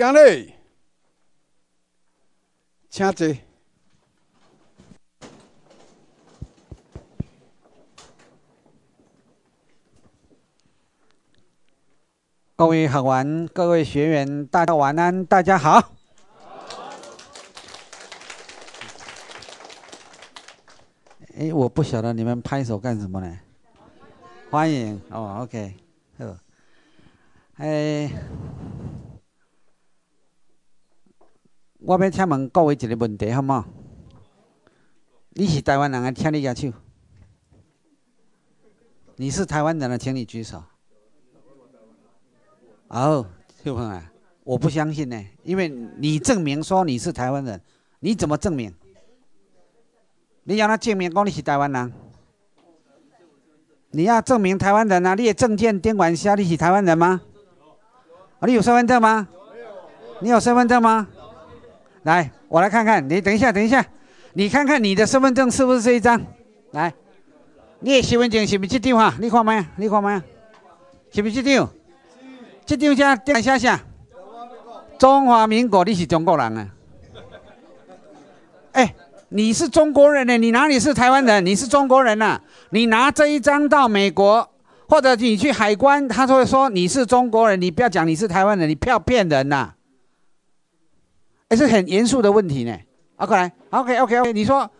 各位好，各位学员，大家晚安，大家好。哎，我不晓得你们拍手干什么呢？欢迎，哦，OK，呵，哎。我要请问各位一个问题，好吗？你是台湾人？请你举手。你是台湾人？的，请你举手。哦，秀鹏啊，我不相信呢，因为你证明说你是台湾人，你怎么证明？你要他证明讲你是台湾人，你要证明台湾人啊，你列证件、电话下你是台湾人吗？啊，你有身份证吗？你有身份证吗？来，我来看看你。等一下，等一下，你看看你的身份证是不是这一张？来，叶希文姐，喜不喜电话？你看没？你看没？喜不喜这张？喜。这张写，一下下。中华民国，你是中国人啊？哎，你是中国人呢？你哪里是台湾人？你是中国人呐。你拿这一张到美国，或者你去海关，他会说你是中国人。你不要讲你是台湾人，你不要骗人呐。还是很严肃的问题呢。OK，OK，OK，OK，你说，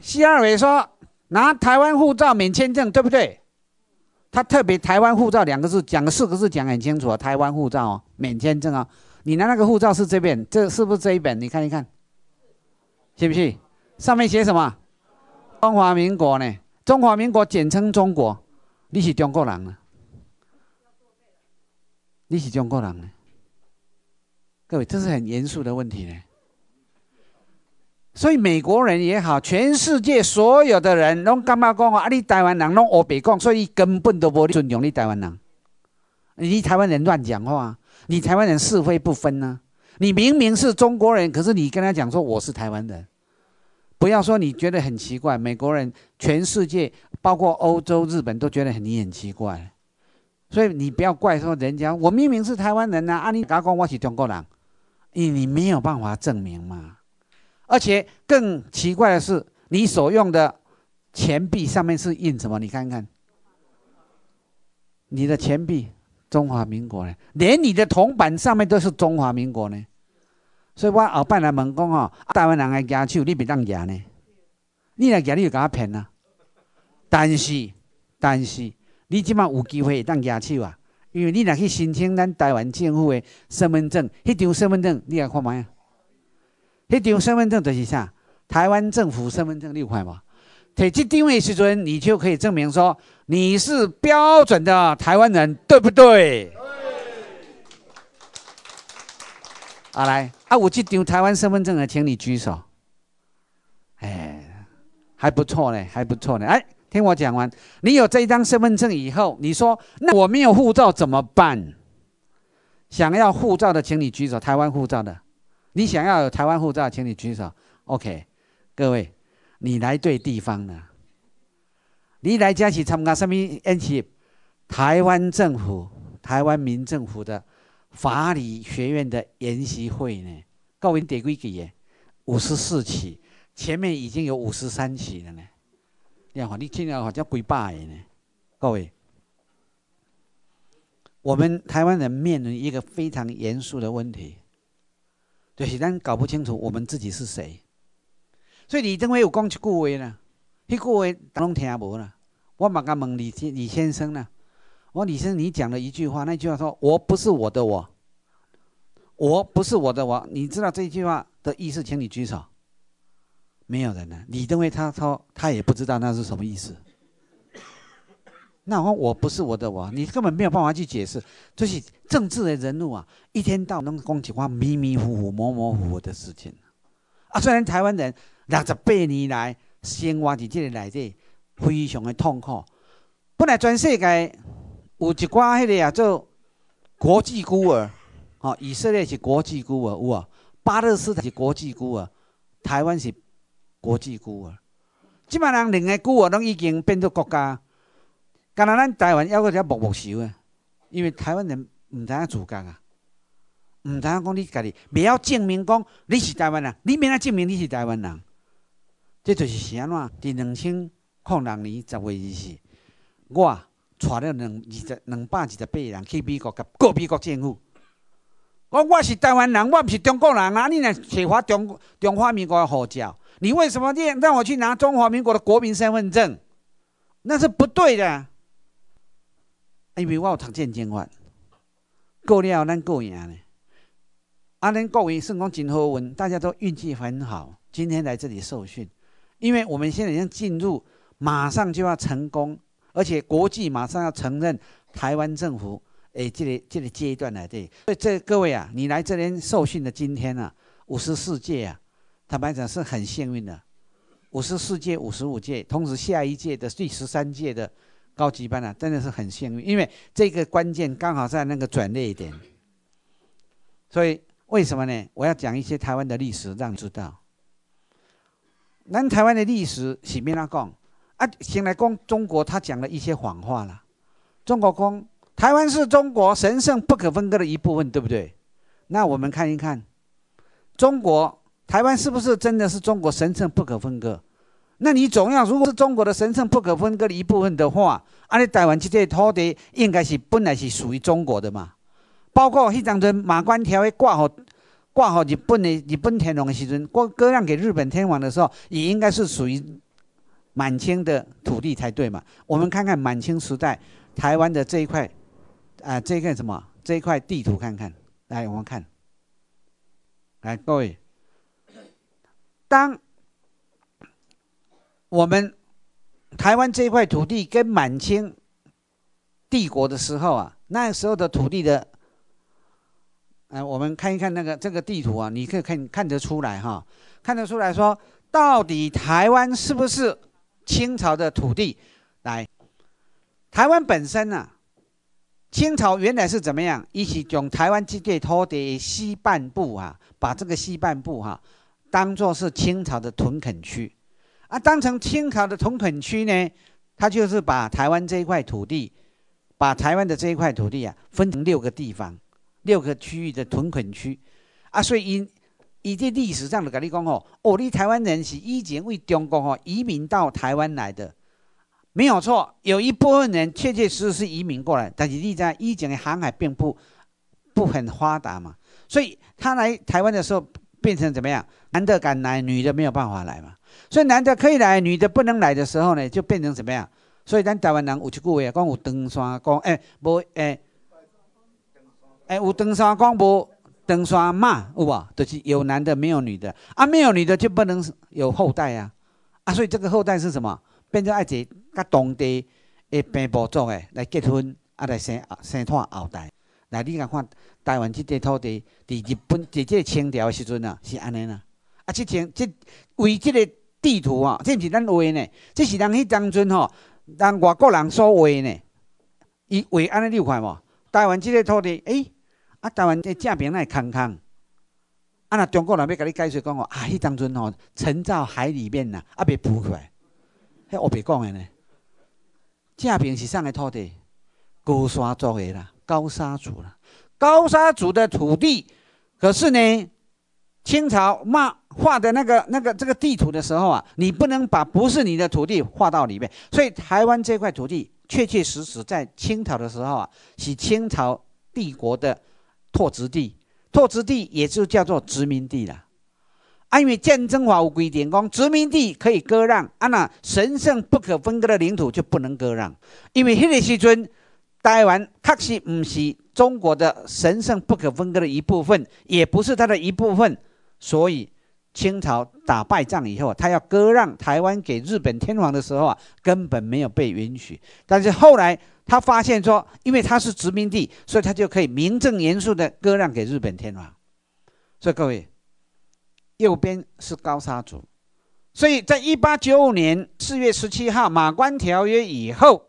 西二伟说拿台湾护照免签证，对不对？他特别台湾护照两个字讲四个字讲很清楚啊，台湾护照哦，免签证啊。你拿那个护照是这边，这是不是这一本？你看一看，是不是？上面写什么？中华民国呢？中华民国简称中国，你是中国人啊？你是中国人。各位，这是很严肃的问题呢。所以美国人也好，全世界所有的人拢干巴讲啊？你台湾人，拢欧北讲，所以根本都不尊重你台湾人。你台湾人乱讲话，你台湾人是非不分呐！你明明是中国人，可是你跟他讲说我是台湾人，不要说你觉得很奇怪，美国人、全世界包括欧洲、日本都觉得你很奇怪。所以你不要怪说人家，我明明是台湾人呐，阿力干巴讲我是中国人。你你没有办法证明嘛，而且更奇怪的是，你所用的钱币上面是印什么？你看看，你的钱币中华民国呢，连你的铜板上面都是中华民国呢。所以我后伯来问讲哦，台湾人爱假球，你别当假呢，你来假你就给他骗啊。但是但是，你起码有机会当赢球啊。因为你若去申请咱台湾政府的身份证，迄张身份证你来看下啊，迄张身份证就是啥？台湾政府身份证六块嘛。手机定位时准，你就可以证明说你是标准的台湾人，对不对？啊来啊，有这张台湾身份证的，请你举手。哎，还不错呢，还不错呢，哎。听我讲完，你有这一张身份证以后，你说那我没有护照怎么办？想要护照的，请你举手。台湾护照的，你想要有台湾护照，请你举手。OK，各位，你来对地方了。你来嘉义参加什么？宴席？台湾政府、台湾民政府的法理学院的研习会呢？各位，得归几耶？五十四期，前面已经有五十三期了呢。你话，你竟然好像跪拜呢，各位，我们台湾人面临一个非常严肃的问题，就是咱搞不清楚我们自己是谁。所以李登辉有讲一句话呢，那句话大家听不了。我马上问李李先生呢，我李先生你讲了一句话，那句话说我不是我的我，我不是我的我，你知道这句话的意思，请你举手。没有人呢。你认为他，他他也不知道那是什么意思。那我我不是我的我，你根本没有办法去解释。就是政治的人物啊，一天到晚个光景，话迷迷糊糊、模模糊糊的事情。啊，虽然台湾人六十八年来生活在这里，来的非常的痛苦。本来全世界有一寡迄个啊，做国际孤儿，哦，以色列是国际孤儿，有啊，巴勒斯坦是国际孤儿，台湾是。国际故啊，即满人两个故啊，拢已经变做国家。干若咱台湾犹阁是默默收个，因为台湾人毋知影自觉啊，毋知影讲你家己袂晓证明讲你是台湾人，你免来证明你是台湾人。这就是是安怎？伫两千零六年十月二日，我带了两二十两百二十八人去美国，甲告美国政府讲我是台湾人，我毋是中国人啊！你若揣我中中华民国个护照。你为什么让让我去拿中华民国的国民身份证？那是不对的。因为我有条件监管。够了，咱够赢的。啊，恁各位算讲真好运，大家都运气很好。今天来这里受训，因为我们现在已经进入，马上就要成功，而且国际马上要承认台湾政府。哎，这里这里接一段来这里。所以这各位啊，你来这边受训的今天呢，五十四届啊。坦白讲是很幸运的，五十四届、五十五届，同时下一届的第十三届的高级班呢，真的是很幸运，因为这个关键刚好在那个转捩点。所以为什么呢？我要讲一些台湾的历史，让你知道。南台湾的历史，喜面拉讲啊，先来讲中国，他讲了一些谎话了。中国讲台湾是中国神圣不可分割的一部分，对不对？那我们看一看中国。台湾是不是真的是中国神圣不可分割？那你总要如果是中国的神圣不可分割的一部分的话，那台湾这些土地应该是本来是属于中国的嘛。包括那阵马关条约挂好挂好日本的日本天皇的时阵，割让给日本天皇的时候，也应该是属于满清的土地才对嘛。我们看看满清时代台湾的这一块，啊，这一块什么？这一块地图看看，来我们看，来各位。当我们台湾这块土地跟满清帝国的时候啊，那时候的土地的，哎，我们看一看那个这个地图啊，你可以看看得出来哈，看得出来说到底台湾是不是清朝的土地？来，台湾本身呢，清朝原来是怎么样？一起从台湾这个土地西半部啊，把这个西半部哈。当做是清朝的屯垦区，啊，当成清朝的屯垦区呢，他就是把台湾这一块土地，把台湾的这一块土地啊，分成六个地方，六个区域的屯垦区，啊，所以以，以这历史上的跟你讲哦，我们台湾人是以前为中国哦移民到台湾来的，没有错，有一部分人确确实实是移民过来，但是你在以前的航海并不，不很发达嘛，所以他来台湾的时候。变成怎么样？男的敢来，女的没有办法来嘛。所以男的可以来，女的不能来的时候呢，就变成怎么样？所以咱台湾人有一句话，讲有登山讲，哎，无哎哎有登山讲无登山嘛。有啊，就是有男的没有女的，啊，没有女的就不能有后代啊。啊，所以这个后代是什么？变成爱一个当地的平埔族诶来结婚啊来生生托后代。那你看。台湾即块土地，伫日本、伫即个清朝诶时阵啊，是安尼啦。啊，即张即为即个地图啊，这毋是咱画呢，这是人迄当阵吼，人外国人所画呢。伊画安尼有看无？台湾即块土地，诶，啊，台湾这靖平会空空。啊，若中国人要甲你解释讲哦，啊，迄当阵吼沉在海里面呐，啊，未浮起来。迄我别讲的呢。正平是啥个土地？高山族的啦，高山族啦。高沙族的土地，可是呢，清朝骂。画的那个那个这个地图的时候啊，你不能把不是你的土地画到里面。所以台湾这块土地，确确实实在清朝的时候啊，是清朝帝国的拓殖地，拓殖地也就叫做殖民地了。因为建争法》无规定，讲，殖民地可以割让，啊，那神圣不可分割的领土就不能割让。因为迄个时阵，台湾确实不是。中国的神圣不可分割的一部分，也不是它的一部分。所以，清朝打败仗以后，他要割让台湾给日本天皇的时候啊，根本没有被允许。但是后来他发现说，因为他是殖民地，所以他就可以名正言顺的割让给日本天皇。所以各位，右边是高沙族。所以在一八九五年四月十七号《马关条约》以后，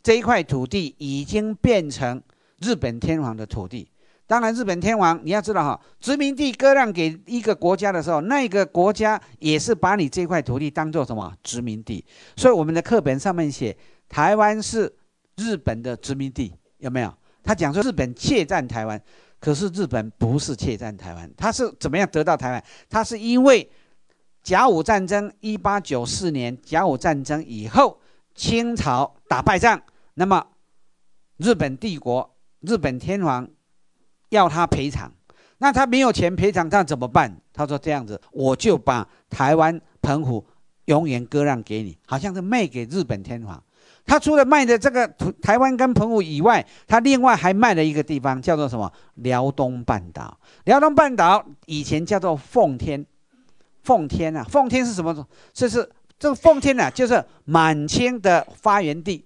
这一块土地已经变成。日本天皇的土地，当然，日本天皇，你要知道哈，殖民地割让给一个国家的时候，那个国家也是把你这块土地当做什么殖民地。所以我们的课本上面写，台湾是日本的殖民地，有没有？他讲说日本窃占台湾，可是日本不是窃占台湾，他是怎么样得到台湾？他是因为甲午战争，一八九四年甲午战争以后，清朝打败仗，那么日本帝国。日本天皇要他赔偿，那他没有钱赔偿，那怎么办？他说这样子，我就把台湾澎湖永远割让给你，好像是卖给日本天皇。他除了卖的这个台湾跟澎湖以外，他另外还卖了一个地方，叫做什么？辽东半岛。辽东半岛以前叫做奉天，奉天啊，奉天是什么？这是这个奉天啊，就是满清的发源地。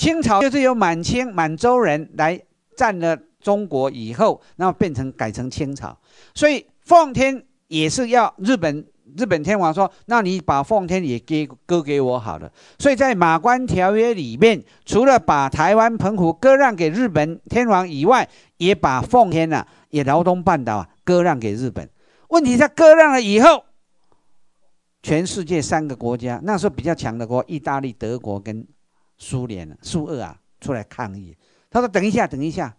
清朝就是由满清满洲人来占了中国以后，然后变成改成清朝，所以奉天也是要日本日本天皇说，那你把奉天也给割给我好了。所以在马关条约里面，除了把台湾澎湖割让给日本天皇以外，也把奉天呐，也辽东半岛啊割让给日本。问题他割让了以后，全世界三个国家那时候比较强的国，意大利、德国跟。苏联、苏俄啊，出来抗议。他说：“等一下，等一下，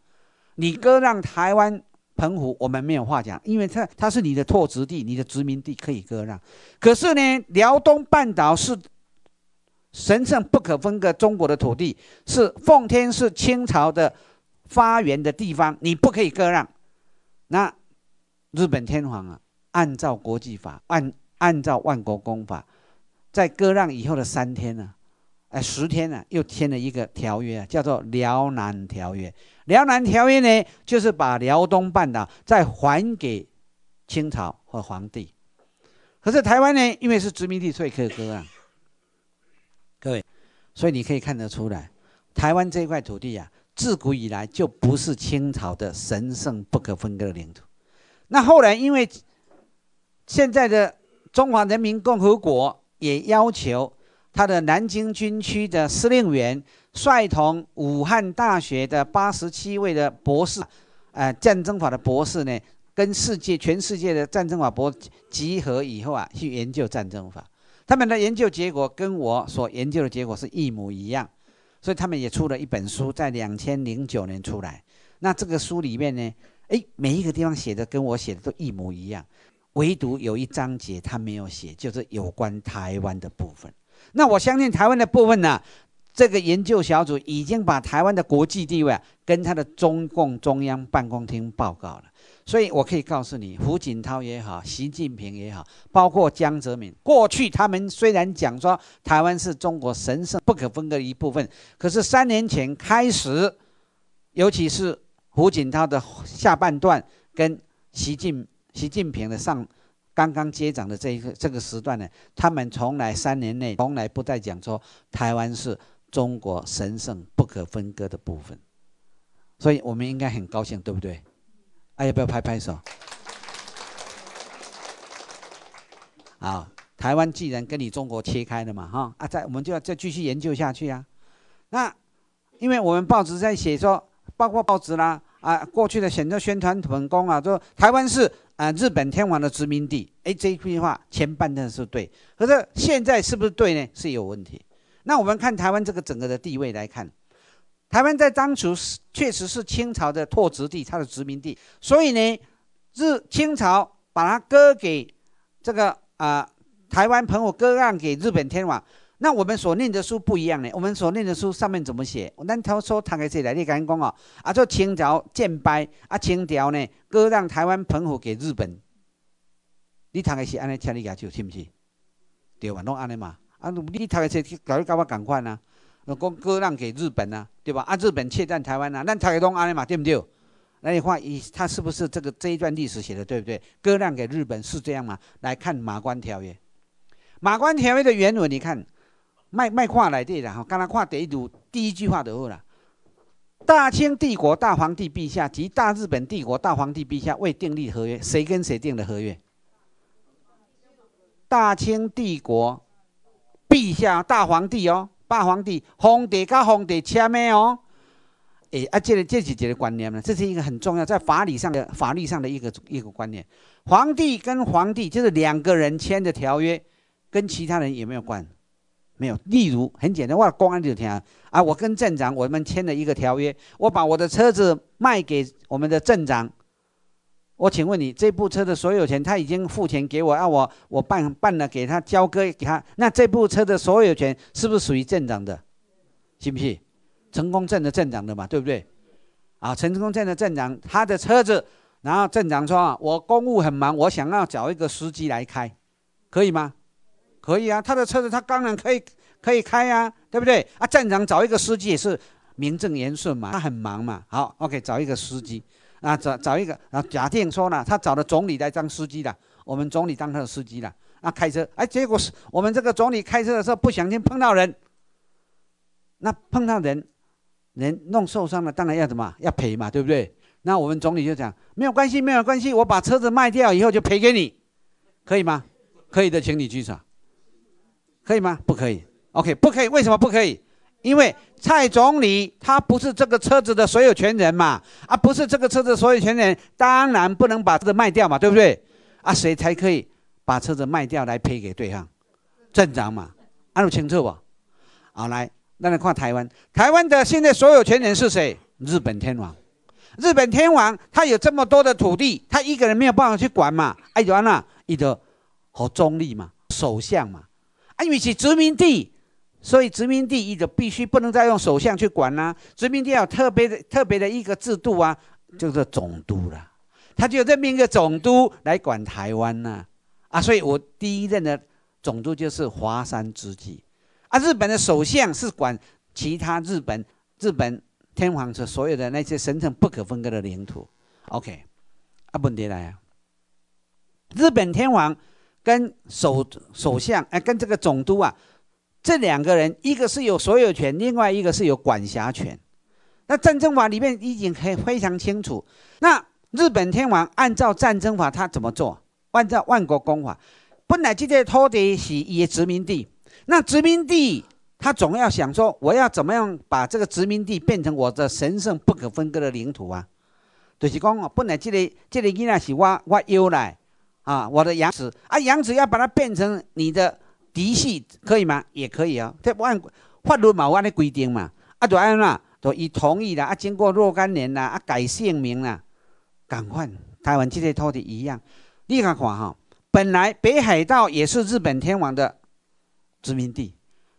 你割让台湾澎湖，我们没有话讲，因为它它是你的拓殖地、你的殖民地，可以割让。可是呢，辽东半岛是神圣不可分割中国的土地，是奉天，是清朝的发源的地方，你不可以割让。那日本天皇啊，按照国际法，按按照万国公法，在割让以后的三天呢。”哎，十天呢，又签了一个条约啊，叫做《辽南条约》。《辽南条约》呢，就是把辽东半岛再还给清朝和皇帝。可是台湾呢，因为是殖民地，所以可割啊。各位，所以你可以看得出来，台湾这一块土地啊，自古以来就不是清朝的神圣不可分割的领土。那后来，因为现在的中华人民共和国也要求。他的南京军区的司令员，率同武汉大学的八十七位的博士，呃，战争法的博士呢，跟世界全世界的战争法博集合以后啊，去研究战争法。他们的研究结果跟我所研究的结果是一模一样，所以他们也出了一本书，在两千零九年出来。那这个书里面呢，诶，每一个地方写的跟我写的都一模一样，唯独有一章节他没有写，就是有关台湾的部分。那我相信台湾的部分呢，这个研究小组已经把台湾的国际地位啊，跟他的中共中央办公厅报告了。所以我可以告诉你，胡锦涛也好，习近平也好，包括江泽民，过去他们虽然讲说台湾是中国神圣不可分割的一部分，可是三年前开始，尤其是胡锦涛的下半段跟习近习近平的上。刚刚接掌的这一个这个时段呢，他们从来三年内从来不再讲说台湾是中国神圣不可分割的部分，所以我们应该很高兴，对不对？要不要拍拍手？啊，台湾既然跟你中国切开了嘛，哈啊，在我们就要再继续研究下去啊。那因为我们报纸在写说，包括报纸啦。啊，过去的选择宣传本功啊，就台湾是啊日本天皇的殖民地。哎，这句话前半段是对，可是现在是不是对呢？是有问题。那我们看台湾这个整个的地位来看，台湾在当初是确实是清朝的拓殖地，它的殖民地。所以呢，日清朝把它割给这个啊台湾朋友割让给日本天皇。那我们所念的书不一样呢？我们所念的书上面怎么写？咱他说他给谁来？你敢讲啊？啊，做清朝建拜啊，清朝呢割让台湾澎湖给日本，你读的是安那请你讲就是不是？对吧？拢安尼嘛。啊，你读的是搞个搞个讲话呢？我讲割让给日本呐，对吧？啊，日本窃占台湾呐，那他给东安尼嘛，对不对？那你看，他是不是这个这一段历史写的对不对？割让给日本是这样嘛？来看《马关条约》，《马关条约》的原文，你看。卖卖看来对的哈，刚刚看第一第一句话就话了。大清帝国大皇帝陛下及大日本帝国大皇帝陛下为订立合约，谁跟谁订的合约？大清帝国陛下大皇帝哦，大皇帝皇帝跟皇帝签咩哦？诶，啊，这这几节的观念呢，这是一个很重要在法理上的法律上的一个一个观念。皇帝跟皇帝就是两个人签的条约，跟其他人有没有关？没有，例如很简单，我公安就听啊！啊，我跟镇长我们签了一个条约，我把我的车子卖给我们的镇长，我请问你这部车的所有权，他已经付钱给我，啊我我办办了给他交割给他，那这部车的所有权是不是属于镇长的？是不是？成功镇的镇长的嘛，对不对？啊，成功镇的镇长他的车子，然后镇长说，我公务很忙，我想要找一个司机来开，可以吗？可以啊，他的车子他当然可以可以开呀，对不对？啊，站长找一个司机也是名正言顺嘛，他很忙嘛。好，OK，找一个司机啊，找找一个啊。假定说呢，他找了总理来当司机的，我们总理当他的司机了啊，开车哎，结果是我们这个总理开车的时候不小心碰到人，那碰到人人弄受伤了，当然要什么要赔嘛，对不对？那我们总理就讲没有关系，没有关系，我把车子卖掉以后就赔给你，可以吗？可以的，请你举手。可以吗？不可以。OK，不可以。为什么不可以？因为蔡总理他不是这个车子的所有权人嘛，啊，不是这个车子所有权人，当然不能把车子卖掉嘛，对不对？啊，谁才可以把车子卖掉来赔给对方？镇长嘛，u n 清楚 r 吧？好，来，那你看台湾。台湾的现在所有权人是谁？日本天王。日本天王他有这么多的土地，他一个人没有办法去管嘛。哎，完了，一个好中立嘛，首相嘛。因为是殖民地，所以殖民地一个必须不能再用首相去管啦。殖民地有特别的、特别的一个制度啊，就是总督了。他就任命一个总督来管台湾呢。啊，所以我第一任的总督就是华山之际，啊，日本的首相是管其他日本、日本天皇所所有的那些神圣不可分割的领土。OK，啊，问题来啊，日本天皇。跟首首相哎，跟这个总督啊，这两个人，一个是有所有权，另外一个是有管辖权。那战争法里面已经很非常清楚。那日本天皇按照战争法他怎么做？按照万国公法，本来这些土地是一殖民地，那殖民地他总要想说，我要怎么样把这个殖民地变成我的神圣不可分割的领土啊？就是讲，本来这个这个囡仔是我我油来。啊，我的牙齿，啊，牙齿要把它变成你的嫡系，可以吗？也可以啊，这按法律嘛，按的规定嘛。啊，安那，就已同意了啊，经过若干年啦，啊，改姓名啦，更换台湾这些土地一样。你看看哈，本来北海道也是日本天皇的殖民地，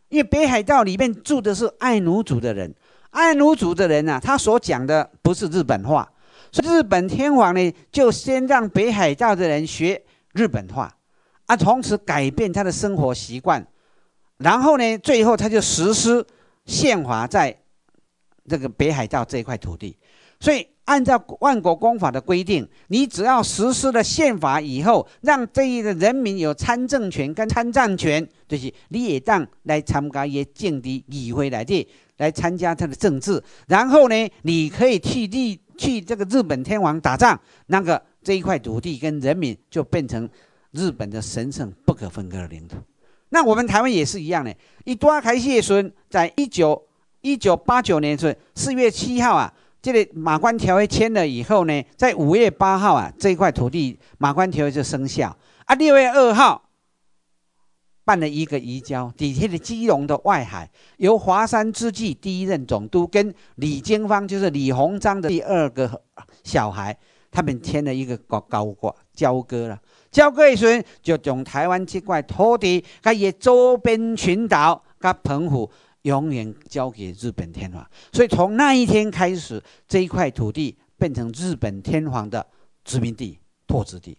因为北海道里面住的是爱奴族的人，爱奴族的人啊，他所讲的不是日本话。日本天皇呢，就先让北海道的人学日本话，啊，从此改变他的生活习惯，然后呢，最后他就实施宪法，在这个北海道这一块土地。所以，按照万国公法的规定，你只要实施了宪法以后，让这一的人民有参政权跟参战权，就是也当来参加，也敬的，议会来的，来参加他的政治，然后呢，你可以去立。去这个日本天王打仗，那个这一块土地跟人民就变成日本的神圣不可分割的领土。那我们台湾也是一样的。一多开谢孙在一九一九八九年是四月七号啊，这个马关条约签了以后呢，在五月八号啊，这一块土地马关条约就生效啊，六月二号。办了一个移交，底下的基隆的外海，由华山之际第一任总督跟李经芳，就是李鸿章的第二个小孩，他们签了一个高挂交割了。交割一瞬，就从台湾这块土地，佮伊周边群岛，佮澎湖，永远交给日本天皇。所以从那一天开始，这一块土地变成日本天皇的殖民地、拓殖地。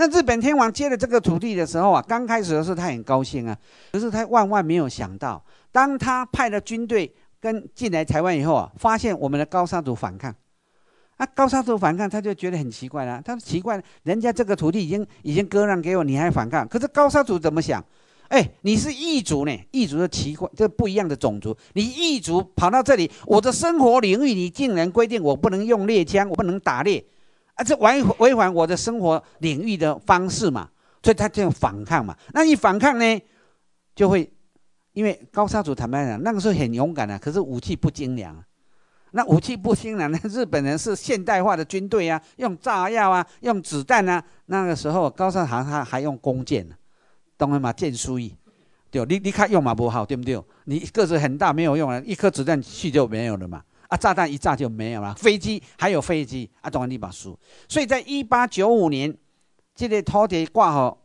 那日本天王接了这个土地的时候啊，刚开始的时候他很高兴啊，可是他万万没有想到，当他派了军队跟进来台湾以后啊，发现我们的高山族反抗，啊，高山族反抗，他就觉得很奇怪了。他说：“奇怪，人家这个土地已经已经割让给我，你还反抗？可是高山族怎么想？哎，你是异族呢，异族的奇怪，这不一样的种族，你异族跑到这里，我的生活领域，你竟然规定我不能用猎枪，我不能打猎。”啊，这违违反我的生活领域的方式嘛，所以他就反抗嘛。那你反抗呢，就会因为高沙族坦白讲，那个时候很勇敢啊，可是武器不精良。那武器不精良，那 日本人是现代化的军队啊，用炸药啊，用子弹啊。那个时候高沙还还还用弓箭呢，懂吗？箭术，对，你你看用嘛不好，对不对？你个子很大没有用啊，一颗子弹去就没有了嘛。啊！炸弹一炸就没有了，飞机还有飞机，啊，终于把输。所以在一八九五年，这个拖车挂好，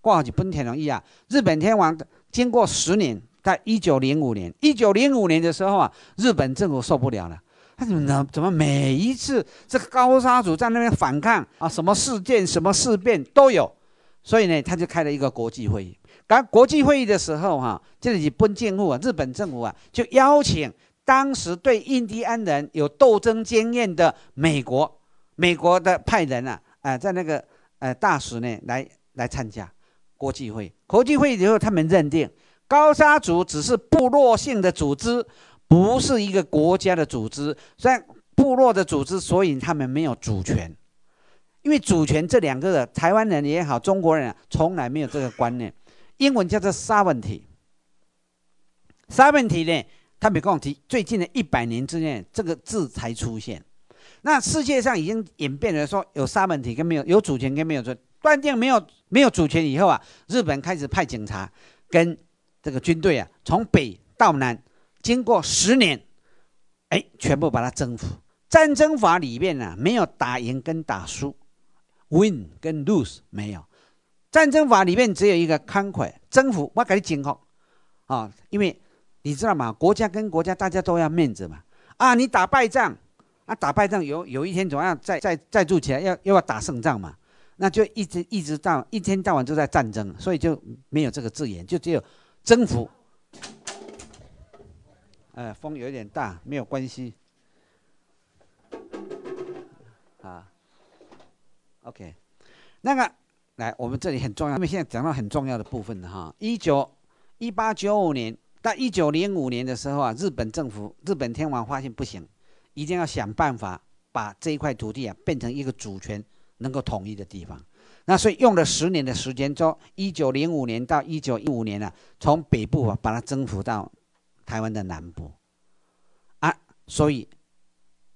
挂好就丰田荣一啊。日本天皇经过十年，在一九零五年，一九零五年的时候啊，日本政府受不了了，他怎么怎么每一次这个高沙组在那边反抗啊，什么事件、什么事变都有，所以呢，他就开了一个国际会议。刚国际会议的时候哈，这里就丰田荣啊，日本政府啊就邀请。当时对印第安人有斗争经验的美国，美国的派人呢，呃，在那个呃大使呢来来参加国际会。国际会以后，他们认定高沙族只是部落性的组织，不是一个国家的组织。虽然部落的组织，所以他们没有主权。因为主权这两个台湾人也好，中国人从来没有这个观念。英文叫做沙问题。沙问题呢？他比跟我提最近的一百年之内，这个字才出现。那世界上已经演变了，说，有沙门体跟没有，有主权跟没有。说断定没有没有主权以后啊，日本开始派警察跟这个军队啊，从北到南，经过十年，哎，全部把它征服。战争法里面呢，没有打赢跟打输，win 跟 lose 没有。战争法里面只有一个 conquer，征服，我给你警告啊，因为。你知道吗？国家跟国家，大家都要面子嘛。啊，你打败仗，啊打败仗，有有一天总要再再再做起来，要又要打胜仗嘛。那就一直一直到一天到晚都在战争，所以就没有这个字眼，就只有征服。呃，风有点大，没有关系。啊 o k 那个，来，我们这里很重要，我们现在讲到很重要的部分了哈。一九一八九五年。到一九零五年的时候啊，日本政府、日本天皇发现不行，一定要想办法把这一块土地啊变成一个主权能够统一的地方。那所以用了十年的时间，从一九零五年到一九一五年呢，从北部把它征服到台湾的南部啊。所以，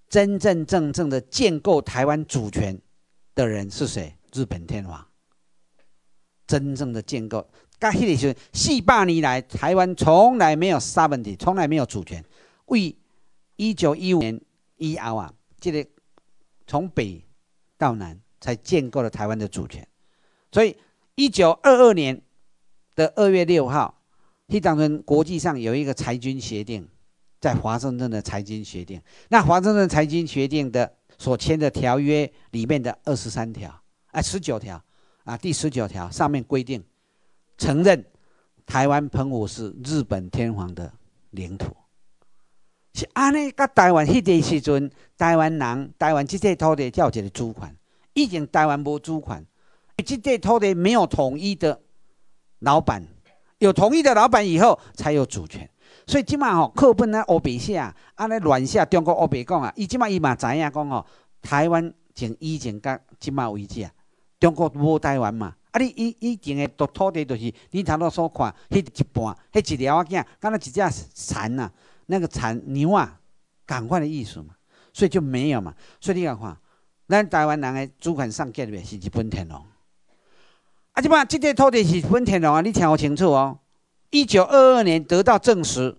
真真正正的建构台湾主权的人是谁？日本天皇。真正的建构。噶，那里是四百年来台湾从来没有 sovereignty，从来没有主权。为一九一五年 E R 啊，这里从北到南才建构了台湾的主权。所以一九二二年的二月六号，他当中国际上有一个裁军协定，在华盛顿的裁军协定。那华盛顿裁军协定的所签的条约里面的二十三条，哎，十九条啊，第十九条上面规定。承认台湾澎湖是日本天皇的领土。是安尼，甲台湾迄个时阵，台湾人台湾即块土地叫作个主权，以前台湾无主权，即块土地没有统一的老板，有统一的老板以后才有主权。所以即马吼课本咧我白写啊，安尼乱写。中国我白讲啊，伊即马伊嘛知影讲吼，台湾从以前甲即马为止啊，中国无台湾嘛。啊！你以以前的土地就是你头脑所看，迄一半，迄一条仔囝，敢那一只蚕啊？那个蚕牛啊，赶快的意思嘛。所以就没有嘛。所以你看，咱台湾人的主权上界是日本天皇。啊，即嘛，即块土地是本田皇啊！你听我清楚哦。一九二二年得到证实。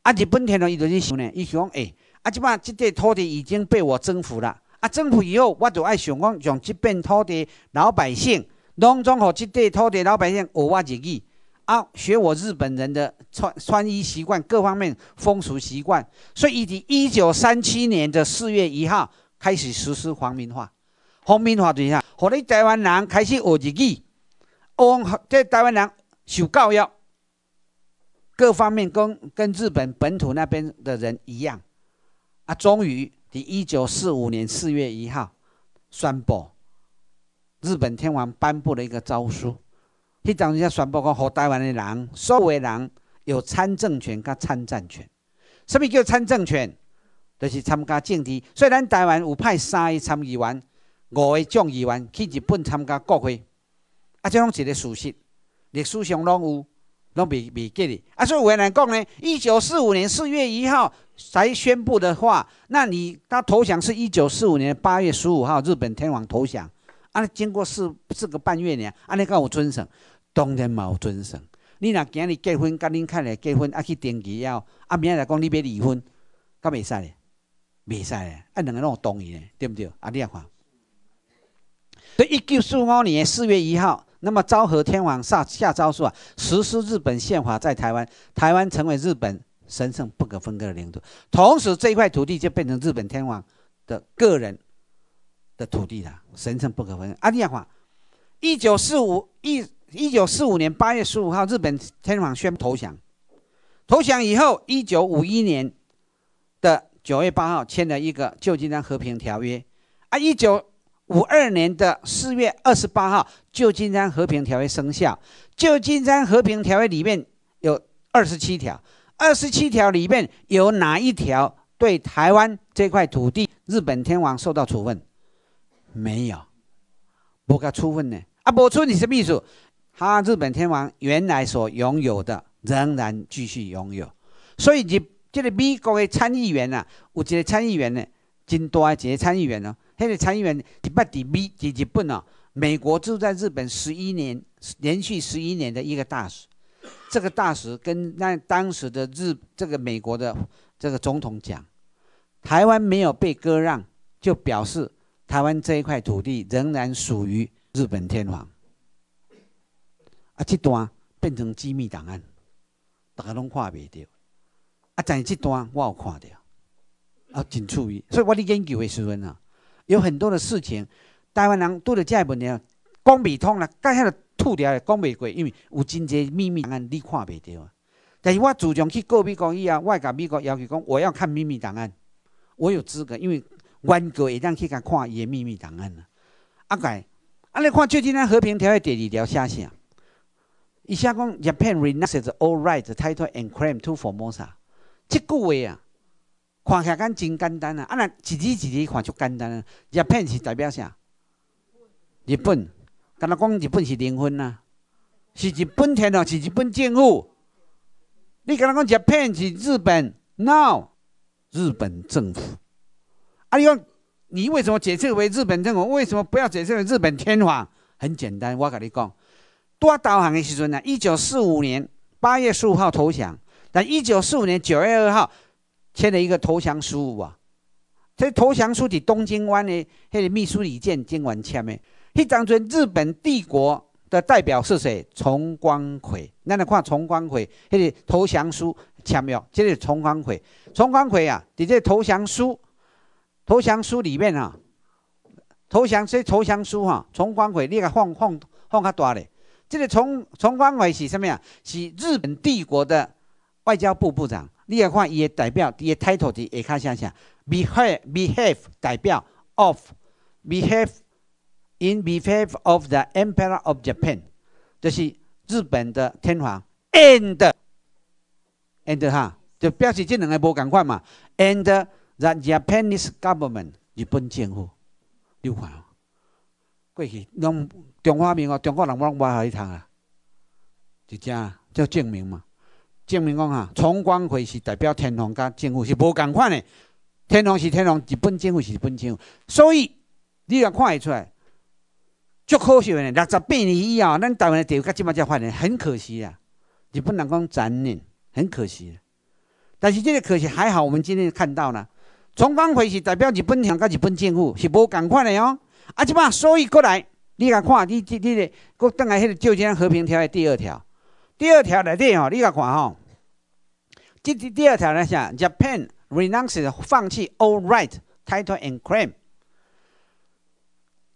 啊，日本天皇伊就是想呢，伊想诶啊，即嘛，即块土地已经被我征服了。啊，征服以后，我就爱想讲，让这片土地老百姓。拢总和绝对土地老百姓学我日语，啊，学我日本人的穿穿衣习惯，各方面风俗习惯。所以，伊九一九三七年的四月一号开始实施皇民化。皇民化怎样？和你台湾人开始学日语，哦，在台湾人受教育，各方面跟跟日本本土那边的人一样。啊，终于在一九四五年四月一号宣布。日本天皇颁布了一个诏书，迄当时下宣布讲，和台湾的人、所有人有参政权跟参战权。什么叫参政权？就是参加政治。所以咱台湾有派三个参议员、五个众议员去日本参加国会。啊，这种是个事实，历史上拢有，拢未未记哩。啊，所以有人讲呢，一九四五年四月一号才宣布的话，那你他投降是一九四五年八月十五号，日本天皇投降。啊！经过四四个半月呢，啊，你敢有遵守？当然冇遵守。你若今日结婚，甲恁看来结婚，啊去登记了，啊，明日讲你要离婚，甲未使嘞？未使嘞！啊，两个拢有同意嘞，对不对？啊，你也看。在一九四五年四月一号，那么昭和天皇下下诏书啊，实施日本宪法，在台湾，台湾成为日本神圣不可分割的领土，同时这块土地就变成日本天皇的个人。的土地啦，神圣不可分。阿这样话，一九四五一一九四五年八月十五号，日本天皇宣布投降。投降以后，一九五一年的九月八号签了一个《旧金山和平条约》。啊，一九五二年的四月二十八号，《旧金山和平条约》生效。《旧金山和平条约》里面有二十七条，二十七条里面有哪一条对台湾这块土地，日本天皇受到处分？没有，不该出问啊，阿处分你是秘书，他日本天皇原来所拥有的，仍然继续拥有。所以，日这个美国的参议员呢，有一个参议员呢，真大一个参议员哦。那个参议员是不？在美，在日本哦。美国住在日本十一年，连续十一年的一个大使。这个大使跟那当时的日这个美国的这个总统讲，台湾没有被割让，就表示。台湾这一块土地仍然属于日本天皇，啊，这段变成机密档案，大家拢看袂到。啊，是这段我有看到，啊，真注意。所以我在研究的时阵啊，有很多的事情，台湾人对着这问题讲不通啦，干脆吐掉啦，讲不过，因为有真侪秘密档案你看袂到。但是我自从去告美以后，我外甲美国要求讲，我要看秘密档案，我有资格，因为。元哥会当去甲看伊诶秘密档案啦。阿改，啊你看最近咱和平条约第二条写啥？伊写讲：Japan releases all rights t i t l e an claim to Formosa。这句话啊，看起来敢真简单啊。啊，咱一字一字看就简单啊。Japan 是代表啥？日本，敢若讲日本是灵魂啊，是日本天皇，是日本政府。你敢若讲 Japan 是日本，now 日本政府。啊！用你为什么解释为日本政府？为什么不要解释为日本天皇？很简单，我跟你讲，多导航的时阵呢，一九四五年八月十五号投降，但一九四五年九月二号签了一个投降书啊。这投降书底东京湾的迄个秘书李健经文签的。一张尊日本帝国的代表是谁？崇光魁。咱来看崇光魁，迄个投降书签约，这是崇光魁。崇光魁啊，伫这投降书。投降书里面啊，投降这投降书哈，崇光会你个放放放较大嘞。这个崇崇光会是什么呀？是日本帝国的外交部部长。你个看，伊的代表伊的 title 你个看啥啥 behave，behave 代表 of，behave，in behalf of the emperor of Japan，就是日本的天皇。and，and 哈，就表示这两个无同款嘛。and 日日 apanese government 日本政府，你有看哦？过去，拢中华民国中国人，拢讲外国去啊，就这，就证明嘛。证明讲哈，崇光会是代表天皇，甲政府是无共款的。天皇是天皇，日本政府是日本政府。所以，你若看会出来，足可惜的。六十八年以后，咱台湾的地位甲即嘛才发现，很可惜啊。日本人讲残忍，很可惜。但是这个可惜还好，我们今天看到了。总峰会是代表日本强，甲日本政府是无共款的哦。啊，即摆所以过来，你甲看，你你你个，搁登来迄个旧金和平条约第二条。第二条内底吼，你甲看吼。即第二条咧，讲 Japan renounces 放弃 all right title and claim。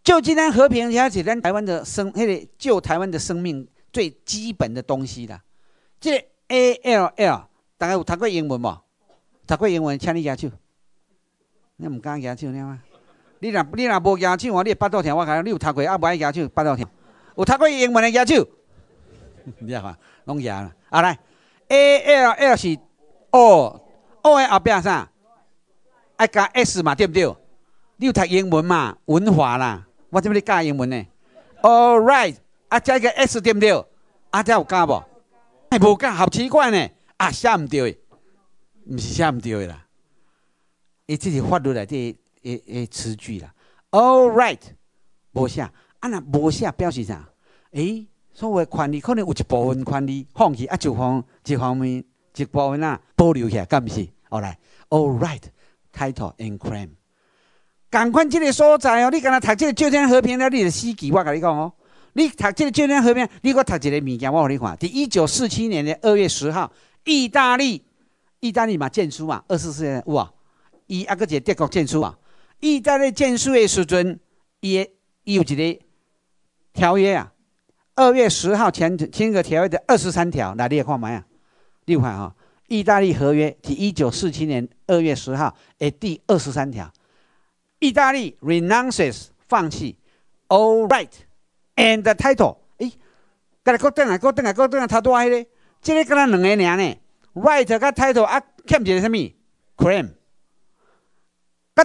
旧金山和平条约是咱台湾的生，迄个救台湾的生命最基本的东西啦。个 A L L，大家有读过英文无？读过英文，请你举手。你唔敢举手，你嘛？你若你若无举手话，你巴肚疼，我讲你有读过，啊？无爱举手，巴肚疼。有读过英文的举手？对 伐？拢举啦。啊来，A L L 是 O O 后壁啥？爱加 S 嘛？对不对？你有读英文嘛？文化啦。我怎么哩教英文呢？All right，啊加一个 S 对不对？啊加有加不？无加好奇怪呢？啊写毋对，毋是写毋对啦。伊即是法律内底诶诶词句啦。All right，无写，啊若无写表示啥？欸，所谓权利可能有一部分权利放弃，啊，就方一方面一部分啊保留起来，毋是后来 All right，开 e in crime。赶快即个所在哦，你敢若读即个《旧天和平》了，你的死级我甲你讲哦，你读即个《旧天和平》，你我读一个物件，我给你看。伫一九四七年的二月十号，意大利，意大利嘛建书嘛，二十四年哇。伊阿个德国建筑啊，意大利建筑的时阵，伊伊有一个条约啊，二月十号签签个条约的二十三条，你也看嘛啊，六块啊，意大利合约是一九四七年二月十号诶，第二十三条，意大利 renounces 放弃 all right and the title，诶，甲来搁等来搁等来搁等来，他多啊嘞，这个干咱两个娘呢 r i g h t 跟 title 啊欠一个什么 c r a m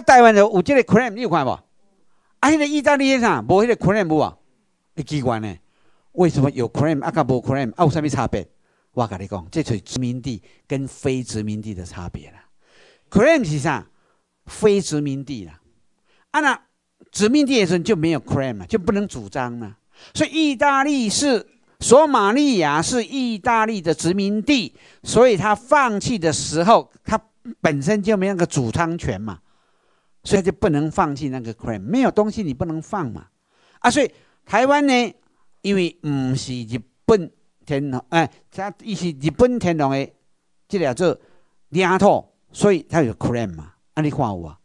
噶台湾有有这个 claim，你有看无？啊，迄个意大利也啥无？迄个 claim 无啊？你奇怪呢？为什么有 claim，啊，噶无 claim？啊，有啥物差别？我跟你讲，这就是殖民地跟非殖民地的差别了。claim 是啥？非殖民地啦。啊，那殖民地的时候就没有 claim 嘛，就不能主张了。所以意大利是索马利亚是意大利的殖民地，所以他放弃的时候，他本身就没有个主张权嘛。所以就不能放弃那个 crime，没有东西你不能放嘛。啊，所以台湾呢，因为唔是日本天龙，哎，它伊是日本天龙的，即个做领土，所以它有 crime 嘛。啊，你看我，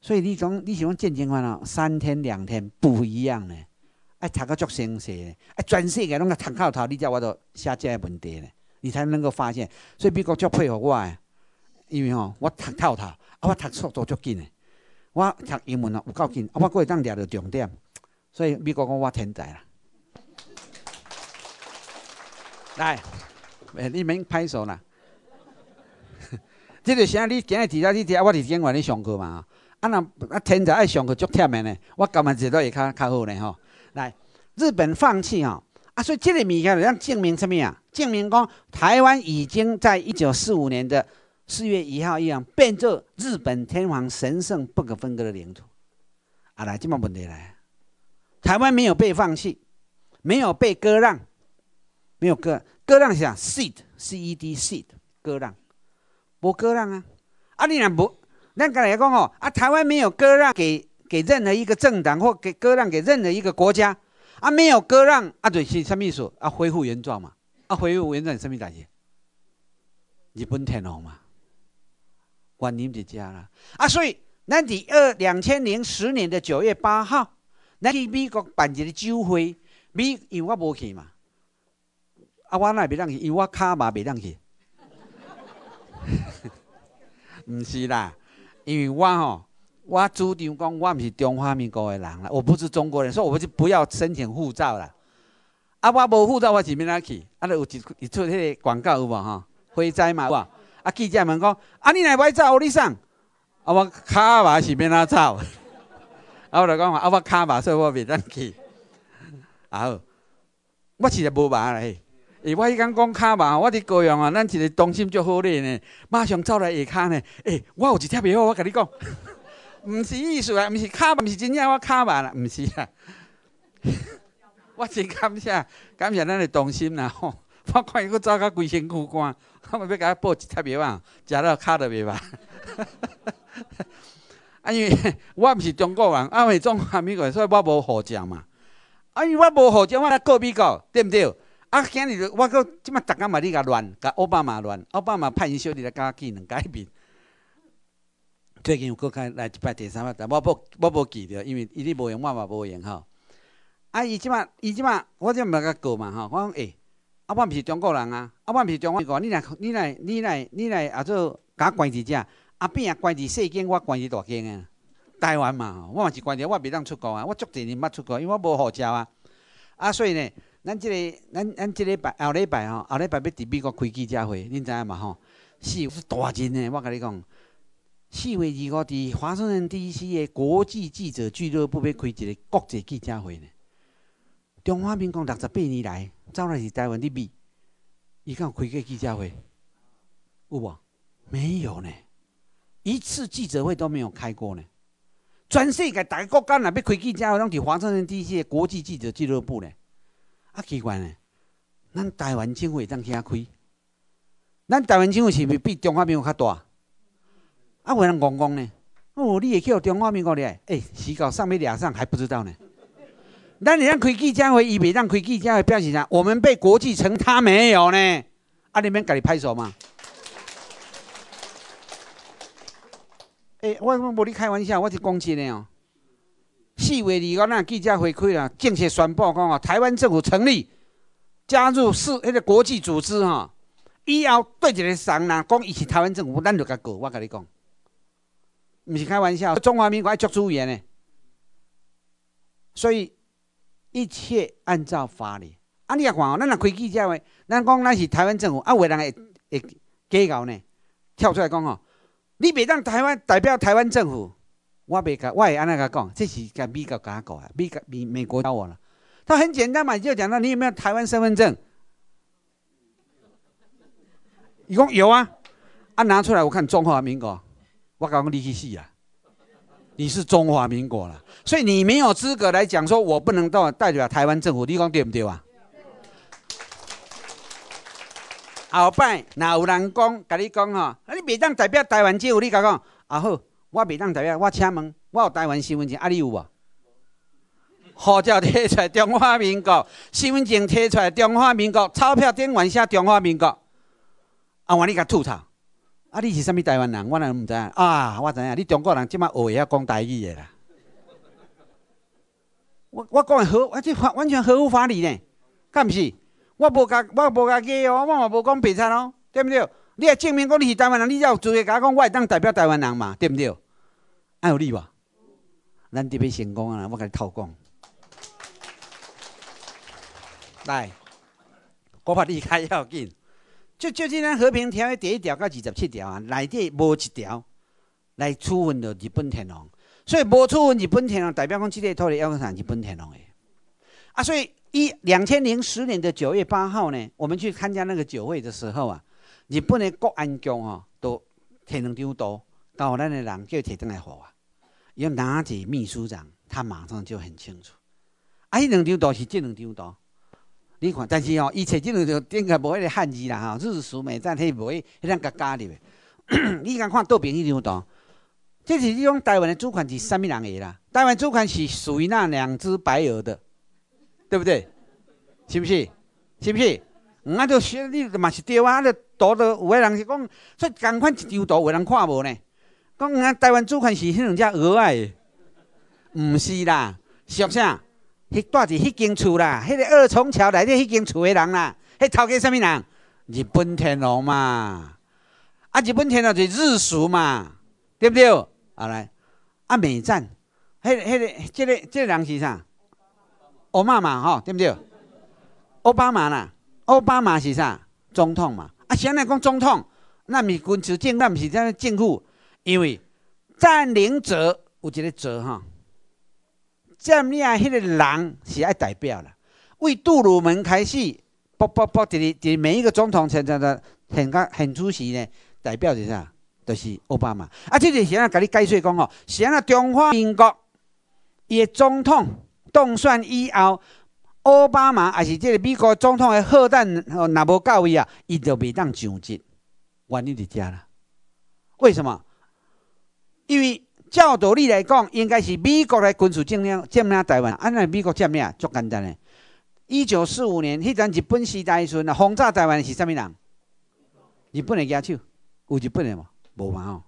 所以你讲，你喜欢见情况咯，三天两天不一样呢。哎，读个足详细，哎，全世界拢个参考他，你才我都下这问题呢，你才能够发现。所以美国足配合我，因为吼，我读透头，啊，我读速度足紧的。我读英文哦，有够啊，我会当抓到重点，所以美国讲我天才啦。来，诶，你免拍手啦。即个啥？你今日伫他你听，我伫今晚你上课嘛？啊那啊天才爱上课，足忝的呢。我感觉这个会较较好呢吼。来，日本放弃吼，啊，所以即个物件就证明什么啊？证明讲台湾已经在一九四五年的。四月一号一样，变作日本天皇神圣不可分割的领土。啊，来，这么问题来，台湾没有被放弃，没有被割让，没有割割让，想 s e d e ced ced 割让，不割让啊！啊，你俩不，那讲来讲哦，啊，台湾没有割让给给任何一个政党或给割让给任何一个国家，啊，没有割让，啊，对，么意思？啊，恢复原状嘛，啊，恢复原状，什么概念？日本天皇嘛。原因就样啦，啊，所以那第二两千零十年的九月八号，那去美国办一个酒会，美因为我无去嘛，啊，我那袂当去，因为我卡嘛袂当去。毋 是啦，因为我吼，我主张讲我毋是中华民国的人啦，我不是中国人，所以我就不要申请护照啦。啊，我无护照我是要哪去？啊，有有一出迄个广告有无吼，火灾嘛，无？啊记者问讲，啊你来拍走，你送啊，我骹嘛是没走。啊，我来讲 啊，我骹吧说我袂当去，啊，好，我其实无吧嘞，诶我迄工讲骹嘛，我伫高阳啊，咱一个中心足好咧呢，马上走来下骹呢，诶我有一条袂好，我甲你讲，毋是意思啊，毋是骹，毋是真正我骹嘛啦，毋是啊，我真感谢感谢咱的同心啦吼，我看伊佫走个规身躯干。我要给他报一特别饭，食了卡特别饭。啊，因为 我毋是中国人，啊，因为中华民国，所以我无护照嘛。啊，因为我无护照，我来过美国，对毋对？啊，今日我讲，即马逐工嘛在甲乱，甲奥巴马乱，奥巴马派人小弟来甲我技两改变。最近有搁开来一摆第三摆，但我无我无记着，因为伊哩无用，我嘛无用吼。啊，伊即马，伊即马，我就唔来过嘛吼，我讲哎。啊，我毋是中国人啊！啊，我毋是中国人，你来你来你来你来，啊，做敢关伫遮，啊，变啊关伫细间，我关伫大间啊！台湾嘛，我嘛是关系，我袂当出国啊！我足侪年捌出国，因为我无护照啊！啊，所以呢，咱即个咱咱即个礼拜后礼拜吼，后礼拜要伫美国开记者会，恁知影嘛吼？四大真呢，我甲你讲，四月二号伫华盛顿 D.C. 嘅国际记者俱乐部，要开一个国际记者会呢？中华人民共国六十八年来。早老是台湾的比，伊看开过记者会有无？没有呢，一次记者会都没有开过呢。全世界大个国干若要开记者会，拢伫华盛顿这些国际记者俱乐部呢。啊，奇怪呢，咱台湾政府怎遐开？咱台湾政府是毋是比中华民国较大？啊，有人讲讲呢。哦，你会去互中华民国的？哎，死到上面俩上还不知道呢。咱会当开记者会伊袂当开记者会表示啥？我们被国际承他没有呢？啊，你免甲你拍手嘛？诶，我我无你开玩笑，我是讲真诶哦。四月二号，咱记者会开了，正式宣布讲哦，台湾政府成立，加入世迄个国际组织哈，以后对一个事呢，讲伊是台湾政府，咱就甲告。我甲你讲，毋是开玩笑，中华民国要主源诶。所以。一切按照法律，啊，你也看哦，咱若开记者会，咱讲咱是台湾政府，啊，有人会会计较呢，跳出来讲哦，你袂让台湾代表台湾政府，我袂，我会安尼甲讲，这是甲美国搞啊，美美美国教我了。他很简单嘛，就讲到你有没有台湾身份证？伊讲有啊，啊拿出来我看中华民国，我讲你去死啊！你是中华民国啦，所以你没有资格来讲说，我不能到代表台湾政府。你讲对不对啊？后摆那有人讲，甲你讲吼，你袂当代表台湾只有你甲讲啊好，我袂当代表，我请问，我有台湾身份证，啊你有无？护照贴出来，中华民国，身份证贴出来，中华民国，钞票顶完写中华民国，啊我你甲吐槽，啊！你是啥物台湾人？我哪毋知啊！我知影，你中国人，即马学会晓讲台语的啦。我我讲的好，我这完全合乎法理呢，干毋是？我无家，我无家己哦，我嘛无讲白菜哦，对毋对？你也证明讲你是台湾人，你格甲我讲会当代表台湾人嘛，对毋对？还有你无？咱特别成功啊！我跟你偷讲，来，我怕你开要紧。就就今天和平条约第一条到二十七条啊，内底无一条来处分着日本天皇，所以无处分日本天皇，代表讲即个土地要啥日本天皇的。啊，所以一两千零十年的九月八号呢，我们去参加那个酒会的时候啊，日本的国安局哦、都提两张刀，到咱的人叫提上来火啊，要拿起秘书长，他马上就很清楚，啊，那两张刀是这两张刀。你看，但是哦，伊揣即两就顶该无迄个汉字啦，吼，日字、书、美、赞，迄无迄咱加入去。你敢看左边迄张图，这是讲台湾的主款是啥物人耶啦？台湾主款是属于那两只白鹅的，对不对？是不是？是不是？嗯，啊，就是你嘛是对啊，阿都图都有个人是讲，所以同款一张图有人看无呢？讲啊，台湾主款是迄两只鹅诶，毋是啦，俗啥？迄住伫迄间厝啦，迄个二重桥内底迄间厝诶人啦，迄头家啥物人？日本天龙嘛，啊，日本天龙就日俗嘛，对不对？好来，啊，美赞，迄、迄个、这个、这个人是啥？奥巴马吼，对不对？奥巴马啦，奥巴马是啥？总统嘛。啊，安尼讲总统？那毋是军事政，那毋是咱政府，因为占领者有一个者吼。占领啊，迄个人是爱代表啦。为杜鲁门开始，不不不，伫伫每一个总统，真真的很刚很出席呢。代表是啥？就是奥巴马。啊，这个是想要你解释讲哦，想要中华民国伊的总统当选以后，奥巴马也是这个美国总统的核弹若无到位啊，伊就袂当上职。原因伫遮啦，为什么？因为。照道理来讲，应该是美国来军事占领占领台湾。安内美国占领，足简单嘞。一九四五年，迄阵日本时代时阵轰炸台湾是啥物人？日本的野手，有日本的无？无嘛吼！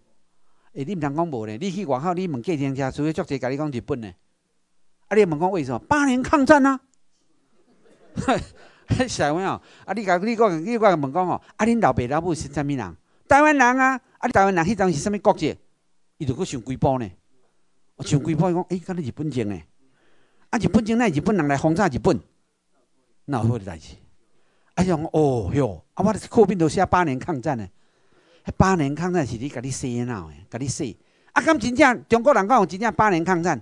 诶，你毋通讲无咧？你去外口，你问程车家主，足侪甲你讲日本的。啊，你问讲为什么？八年抗战呐！吓，社员哦！啊，你甲你讲，你甲问讲吼，啊，恁老爸老母是啥物人？台湾人啊！啊，台湾人迄阵是啥物国籍？伊著果想几步呢？我想几步，伊讲诶，敢若日本钱呢？啊，日本钱，乃日本人来轰炸日本，有好代志。啊，伊讲哦哟，啊，我课本都写八年抗战呢。迄八年抗战是你家己洗脑诶，甲你洗。啊，敢真正中国人讲真正八年抗战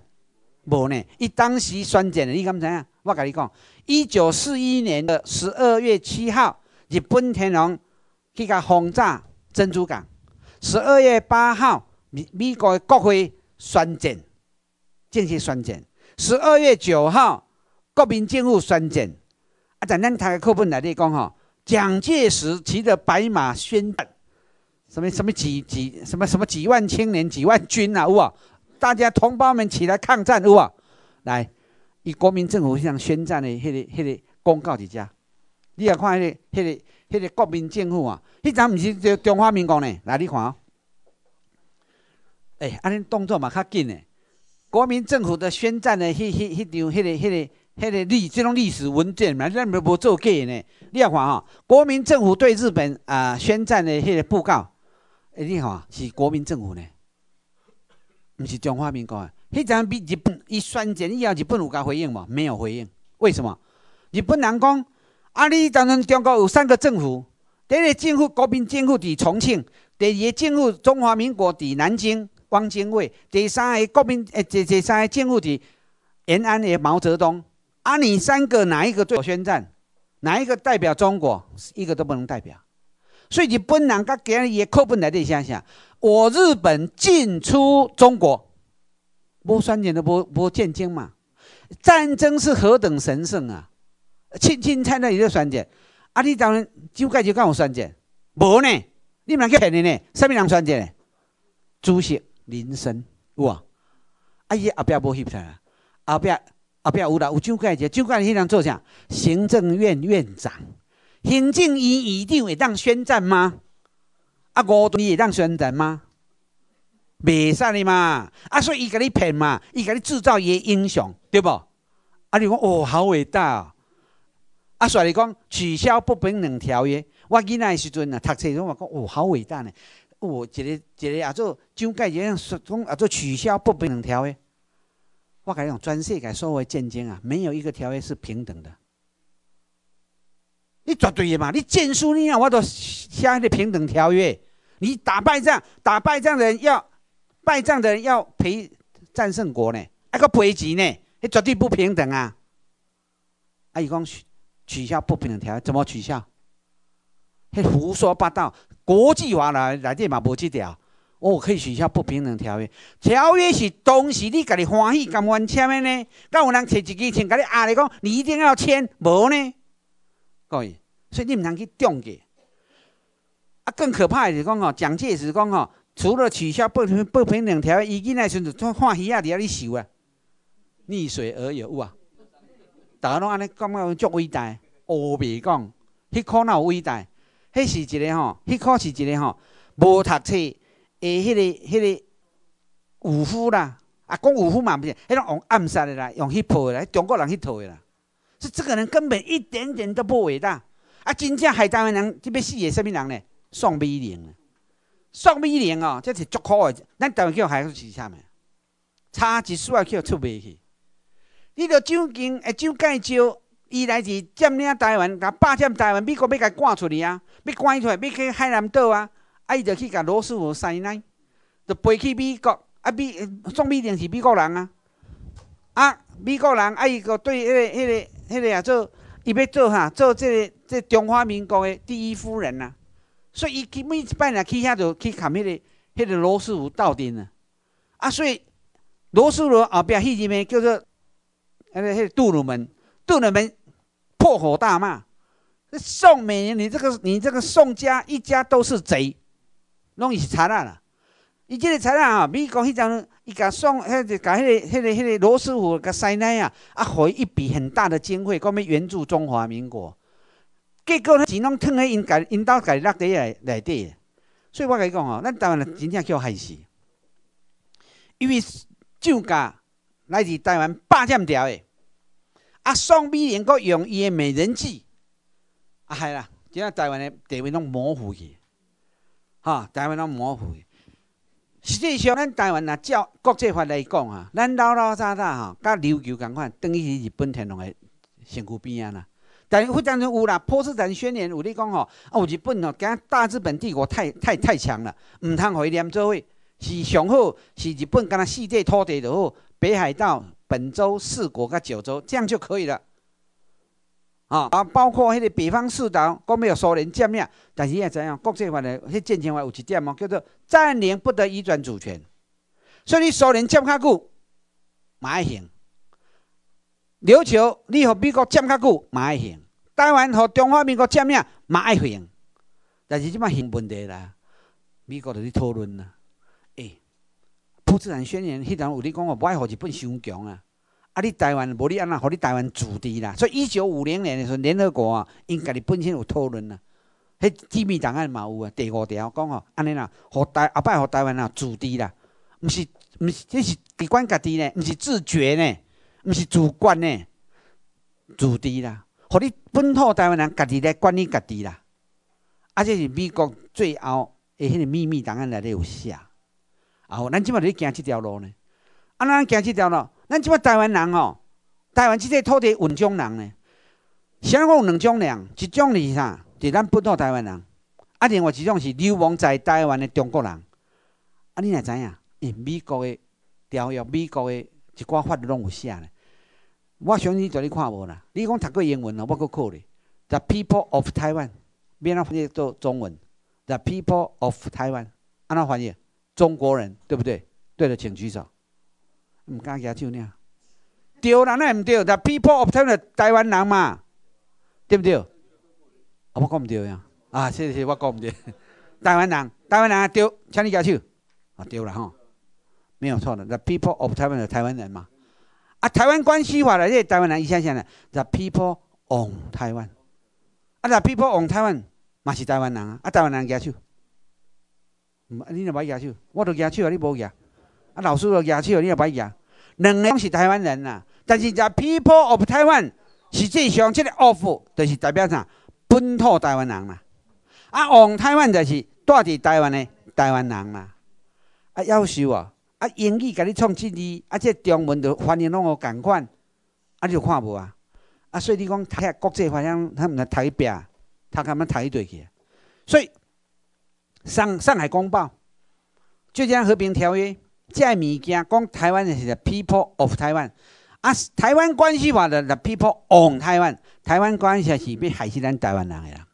无呢？伊当时宣战的，你敢知影？我甲你讲，一九四一年的十二月七号，日本天皇去甲轰炸珍珠港，十二月八号。美美国的国会宣战，正式宣战。十二月九号，国民政府宣战。啊，在那台课本内底讲吼，蒋介石骑着白马宣战，什么什么几几什么什么几万青年、几万军啊，有无？大家同胞们起来抗战，有无？来，以国民政府向宣战的迄个迄个公告伫家。你也看迄个迄个迄个国民政府啊，迄阵毋是叫中华民国呢？来，你看哦。哎，安尼动作嘛较紧的，国民政府的宣战的迄、迄、迄张、迄个、迄个、迄个历，即种历史文件嘛，咱无做假呢。你要看哦，国民政府对日本啊宣战的迄个布告，哎，你看是国民政府呢，毋是中华民国啊。迄阵比日本伊宣战以后，日本有甲回应无？没有回应。为什么？日本人讲啊，你当初中国有三个政府，第一个政府国民政府伫重庆，第二个政府中华民国伫南京。汪精卫，第三个国民，第第三个政府的是延安的毛泽东。阿你三个哪一个最先战？哪一个代表中国？一个都不能代表。所以你不能跟别人也靠不来的。想想，我日本进出中国，无宣战都无无战争嘛？战争是何等神圣啊！进进菜那就宣战。阿你然就该就干有宣战？无呢？你们去骗定呢？啥物人宣战呢？主席。生有啊？啊，伊后壁无翕出来，后壁后壁有啦，有怎个解？怎个解？迄人做啥？行政院院长，行政院院长会当宣战吗？五国伊会当宣战吗？袂使哩嘛，啊！所以伊甲你骗嘛，伊甲你制造伊个英雄，对无？啊，你讲哦，好伟大啊！所以你讲取消不平等条约，我仔的时阵啊，读册时我讲哦，好伟大呢。我一个一个也做怎介这样说讲也做取消不平等条约？我讲这种专讲所谓战争啊，没有一个条约是平等的。你绝对的嘛！你建书你啊，我都签一个平等条约。你打败仗，打败仗的人要败仗的人要赔战胜国呢，还个赔钱呢，你绝对不平等啊！啊，伊讲取消不平等条约，怎么取消？迄胡说八道，国际化来来这嘛无即条，哦可以取消不平等条约，条约是当时你家己欢喜，甘愿签的呢？敢有人摕一支枪，家己压力讲，你一定要签，无呢？各位，所以你毋通去中计。啊，更可怕的是讲吼，蒋介石讲吼，除了取消不不平等条约，一的时阵就欢喜啊，伫遐咧受啊，逆水而游啊，逐个拢安尼讲啊，足伟大，我未讲，迄可能伟大。迄是一个吼，迄个是一个吼，无读册，诶，迄个迄个武夫啦，啊，讲武夫嘛毋是，迄种用暗杀的啦，用迄套的啦，中国人迄套的啦，是这个人根本一点点都不伟大，啊，真正害台湾人，即要死的什物人呢？宋美龄，宋美龄哦，这是足好诶，咱台湾叫还是啥物？差一少仔叫出袂去，你着怎经诶怎介造？伊来是占领台湾，甲霸占台湾，美国要甲赶出去啊！要赶伊出来，要去海南岛啊！啊，伊就去甲罗斯福塞量，就飞去美国。啊，美宋美龄是美国人啊！啊，美国人啊，伊就对迄个、迄个、迄个啊做，伊要做哈，做即个、即、个中华民国的第一夫人啊！所以伊每摆若去遐就去跟迄个、迄个罗斯福斗阵啊！啊，所以罗斯福后壁迄一面叫做迄、个、那个杜鲁门，杜鲁门。破口大骂，宋美龄，你这个，你这个宋家一家都是贼，弄一起查案了。以这个查案啊，美国迄张，伊甲宋，迄个，迄个，迄个迄个罗斯福，甲塞奶啊，啊，回一笔很大的经费，讲要援助中华民国。结果呢，钱拢吞喺因家，因兜家己落地来底。所以我讲哦，咱台湾真正叫害死，因为酒家来自台湾霸占掉的。啊，宋美龄佫用伊个美人计，啊，系啦，即个台湾嘅地位拢模糊去，哈，台湾拢模糊去。实际上，咱台湾若照国际法来讲啊，咱老老实实，吼，甲琉球共款，等于日本天皇嘅身躯边啊。但会当成有啦，波士顿宣言有咧讲吼，哦，日本吼，今大日本帝国太太太强了，唔通互伊连做位，是上好，是日本，干那世界土地就好，北海道。本州四国、甲九州，这样就可以了。啊，包括迄个北方四岛，都没有苏联占领，但是也怎样？国际法的迄战争法有一点吗？叫做占领不得移转主权。所以苏联占较久，马爱行；琉球你和美国占较久，马爱行；台湾和中华民国占领，马爱行。但是即摆行问题啦，美国在讨论啦。《不自然宣言》迄阵有你讲哦，不爱互日本伤强啊！啊，你台湾无你安那，互你台湾自治啦。所以一九五零年的时候，联合国啊，因家己本身有讨论啊。迄秘密档案嘛有啊，第五条讲哦，安尼啦，互台后摆互台湾啦，自治啦，毋是毋是，这是只管家己呢，毋是自觉呢，毋是主观呢，自治啦，互你本土台湾人家己来管理家己啦。啊，这是美国最后诶迄个秘密档案内底有写。啊，咱即马伫行即条路呢。啊，咱行即条路，咱即马台湾人哦，台湾即个土地有种人呢。啥讲有两种人？一种是啥？是咱本土台湾人。啊，另外一种是流亡在台湾的中国人。啊，你来知影？因美国的条约，美国的一寡法律拢有写呢。我相信在你看无啦。你讲读过英文哦，我阁考你。The people of Taiwan，变翻翻译做中文。The people of Taiwan，安怎翻译？中国人对不对？对的，请举手。唔敢举手呢？对啦，那唔对，那 people of t i m a 台湾人嘛，对不对？我讲唔对呀？啊，谢谢，我讲唔对。台湾人，台湾人啊，对，请你举手。啊，对啦，吼，没有错的，e people of t i m a n 台湾人嘛。啊，台湾关系法的这台湾人，一下一下的，the people on Taiwan。啊，那 people on Taiwan 嘛是台湾人啊，啊，台湾人举手。你若买举手，我都举手啊，你无举，啊，老师都举手，你若买举，两个拢是台湾人啊，但是讲 People of Taiwan，实际上即个 of 就是代表啥？本土台湾人啦、啊，on Taiwan 就是带在台湾的台湾人啦、啊，要修啊，啊英语甲你创正字，啊即、这中文就翻译弄互近款，啊你有看无啊？啊，所以你讲睇下国际方向，他们睇边，他干嘛睇一堆去？所以。上上海公报，最近和平条约，这物件讲台湾的是 people of Taiwan，啊，台湾关系话的 the people on Taiwan，台湾关系是被害死咱台湾人呀。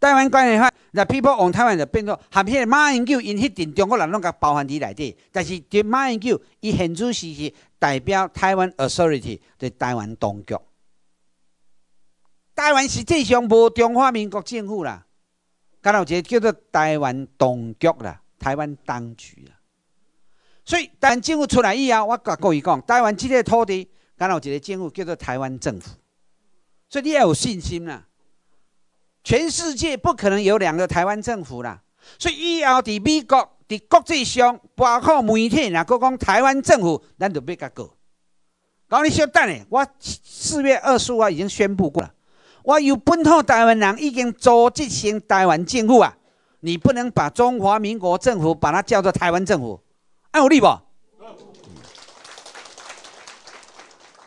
台湾关系法 the people on Taiwan 就变成，和平马英九，因迄阵中国人拢甲包含伫内底，但是伫马英九，伊现住是是代表台湾 authority 的台湾当局。台湾实际上无中华民国政府啦。刚才一个叫做台湾当局啦，台湾当局啦。所以，但政府出来以后，我甲各伊讲，台湾这个土地，刚才我只政府叫做台湾政府。所以，你要有信心啦。全世界不可能有两个台湾政府啦。所以，以后在美国，在国际上包括媒体啦，都讲台湾政府，咱就要甲过。我你说等咧，我四月二十五号已经宣布过了。我有本土台湾人已经组织成台湾政府啊！你不能把中华民国政府把它叫做台湾政府，啊、有理无？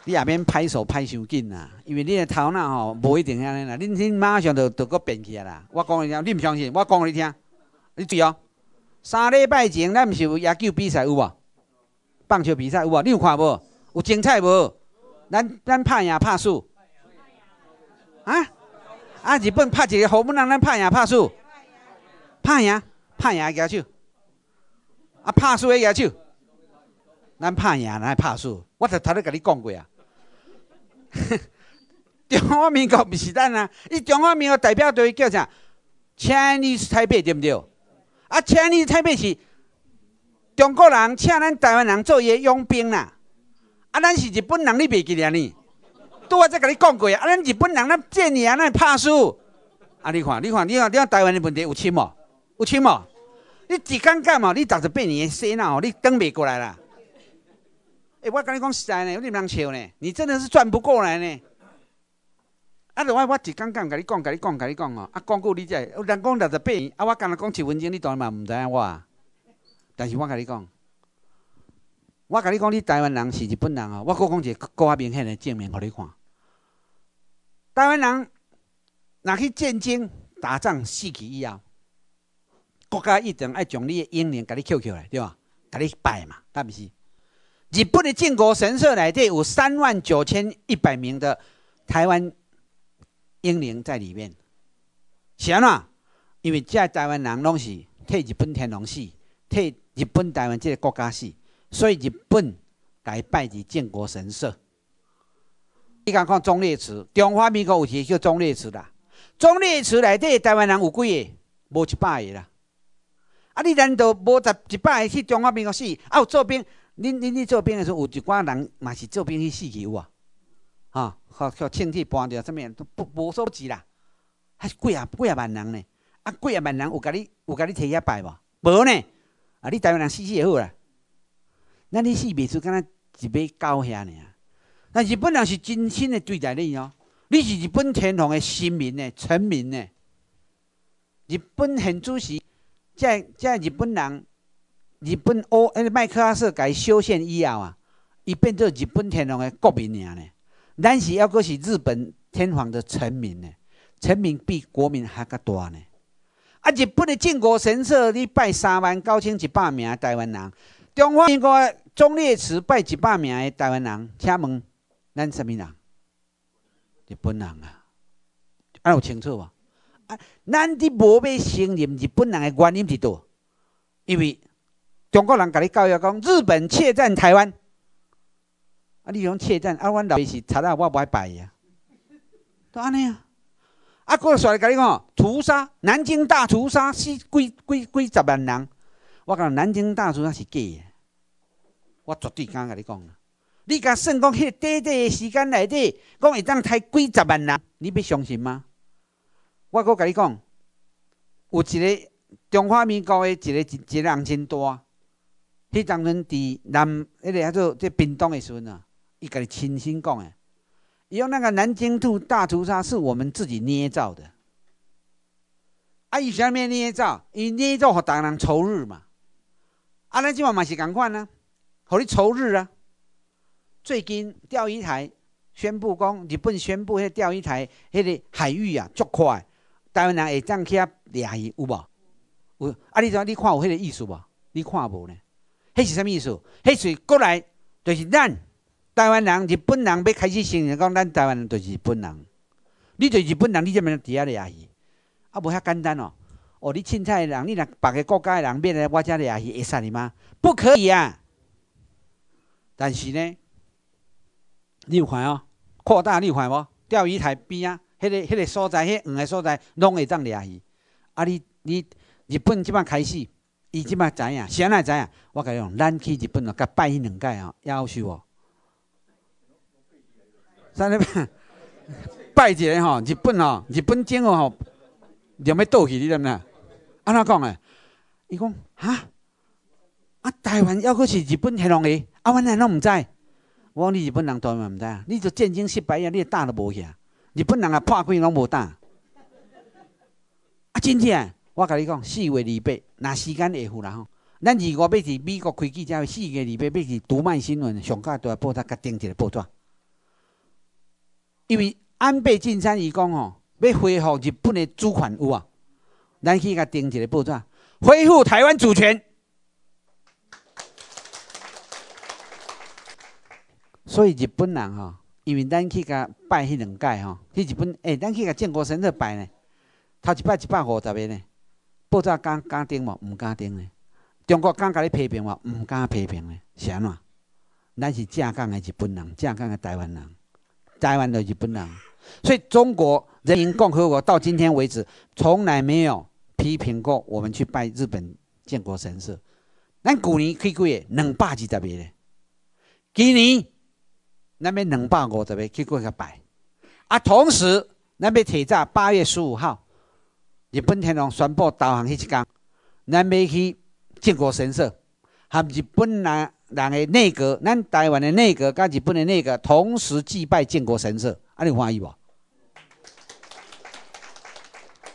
你也免拍手拍伤紧啊，因为你的头脑吼无一定安尼啦，恁恁马上着着个变起来啦。我讲你听，你唔相信？我讲你听，你记哦。三礼拜前咱毋是有野球比赛有无？棒球比赛有无？你有看无？有精彩无？咱咱拍赢拍输。啊！啊！日本拍一个好本事，咱拍赢拍输，拍赢拍赢个手，啊拍输的举手，咱拍赢，咱拍输。我头头咧甲你讲过啊！中华民国毋是咱啊，伊中华民国代表队叫啥？千里台北对毋对？啊，千里台北是中国人请咱台湾人做的佣兵啦、啊，咱是日本人，你袂记得呢？拄啊再甲你讲过啊！咱日本人，恁啊，咱会怕输啊！你看，你看，你看，你看台湾的问题有深无？有深无？你一刚干嘛？你六十八年洗脑，你跟袂过来啦。诶，我甲你讲实在呢，有点人笑呢，你真的是转不过来呢。啊！我我一刚干甲你讲，甲你讲，甲你讲哦。啊，讲过你再有人讲六十八年啊！我刚才讲一分钟，你当然嘛毋知影我。但是，我甲你讲，我甲你讲，你台湾人是日本人哦。我再讲一个更较明显的证明互你看。台湾人若去战争打仗死去以后，国家一定爱将你英灵给你捡起来，对吧？给你拜嘛，大毋是？日本的靖国神社内底有三万九千一百名的台湾英灵在里面，是安怎？因为这台湾人拢是替日本天皇死，替日本台湾这个国家死，所以日本来拜是靖国神社。你敢看忠烈词？中华民国有个叫忠烈词啦。忠烈词内底台湾人有几个？无一百个啦。啊，你难道无十一百个去中华民国死？啊，有做兵，恁恁你做兵的时候，有一寡人嘛是做兵去死去哇？啊，或互亲戚搬掉什么都无所值啦。还是几啊？几啊万人呢？啊，几啊万人有甲你有甲你摕遐摆无？无呢。啊，你台湾人死死也好啦。那你死未出，敢若一尾狗遐呢？但日本人是真心的对待你哦，你是日本天皇的臣民呢，臣民呢。日本现主席，这这日本人，日本欧，麦克阿瑟改修宪以后啊，伊变做日本天皇的国民了呢。咱是要讲是日本天皇的臣民呢，臣民比国民还较大呢。啊，日本的靖国神社你拜三万，九千一百名台湾人，中华民国忠烈祠拜一百名的台湾人，请问？咱什么人？日本人啊，阿有清楚无？啊，咱伫无要承认日本人的原因是倒，因为中国人甲你教育讲，日本窃占台湾，啊，你讲窃占，啊，阮老爸是贼啊，我无爱败啊，都安尼啊。啊，过来甲你讲，屠杀南京大屠杀死几几几十万人，我讲南京大屠杀是假的，我绝对敢甲你讲。你甲算讲迄短短诶时间内底，讲会当杀几十万人，你要相信吗？我阁甲你讲，有一个中华民国诶一个一人真大，迄当初伫南那个叫做即冰冻的时阵啊，伊己亲身讲诶，讲那个南京大屠杀是我们自己捏造的。啊，伊啥物捏造？伊捏造，互个人仇日嘛。啊，咱即满嘛是共款啊，互你仇日啊。最近钓鱼台宣布讲，日本宣布迄钓鱼台迄个海域啊，足快，台湾人会怎起来掠鱼有无？有啊！你影你看有迄个意思无？你看无呢？迄是啥意思？迄是国内，就是咱台湾人、日本人要开始承认讲，咱台湾人就是日本人。你对日本人，你怎么样伫遐掠鱼？啊，无遐简单哦。哦，你凊彩人，你若别个国家的人变来我遮掠鱼，会杀你吗？不可以啊。但是呢？有看哦，扩大有看无？钓鱼台边啊，迄个、迄个所在、迄两个所在，拢会当掠去？啊！你、你日本即摆开始，伊即摆知影，谁来知影？我甲讲，咱去日本哦，甲拜伊两届哦，也好受哦。啥物？拜一个吼，日本吼，日本政府吼，连要倒去，你知毋知？安怎讲诶？伊讲哈，啊台湾要阁是日本迄狼的，啊阮哪拢毋知。我讲你日本人多嘛？毋知啊！你就战争失败啊！你胆都无起啊！日本人啊，破关拢无胆。啊，真正我甲你讲，四月二八，若时间会赴啦吼。咱如果要是美国开记者会，四月二八要是读卖新闻上界都要报它，甲定一个报纸。因为安倍晋三伊讲吼，要恢复日本的主权有啊，咱去甲定一个报纸，恢复台湾主权。所以日本人吼，因为咱去甲拜迄两届吼，去日本，诶，咱去甲建国神社拜呢，头一拜一百五十个呢，报纸敢敢顶无，毋敢顶呢。中国敢甲你批评无？毋敢批评呢，是安怎？咱是正港的日本人，正港的台湾人，台湾的日本人。所以中国人民共和国到今天为止，从来没有批评过我们去拜日本建国神社。咱去年去过个，两百二十个呢，今年。那边两百五十个去过去拜，啊，同时那边提早八月十五号，日本天皇宣布投降迄一天，咱边去靖国神社，和日本人人的内阁，咱台湾的内阁跟日本的内阁同时祭拜靖国神社，啊，你欢喜无？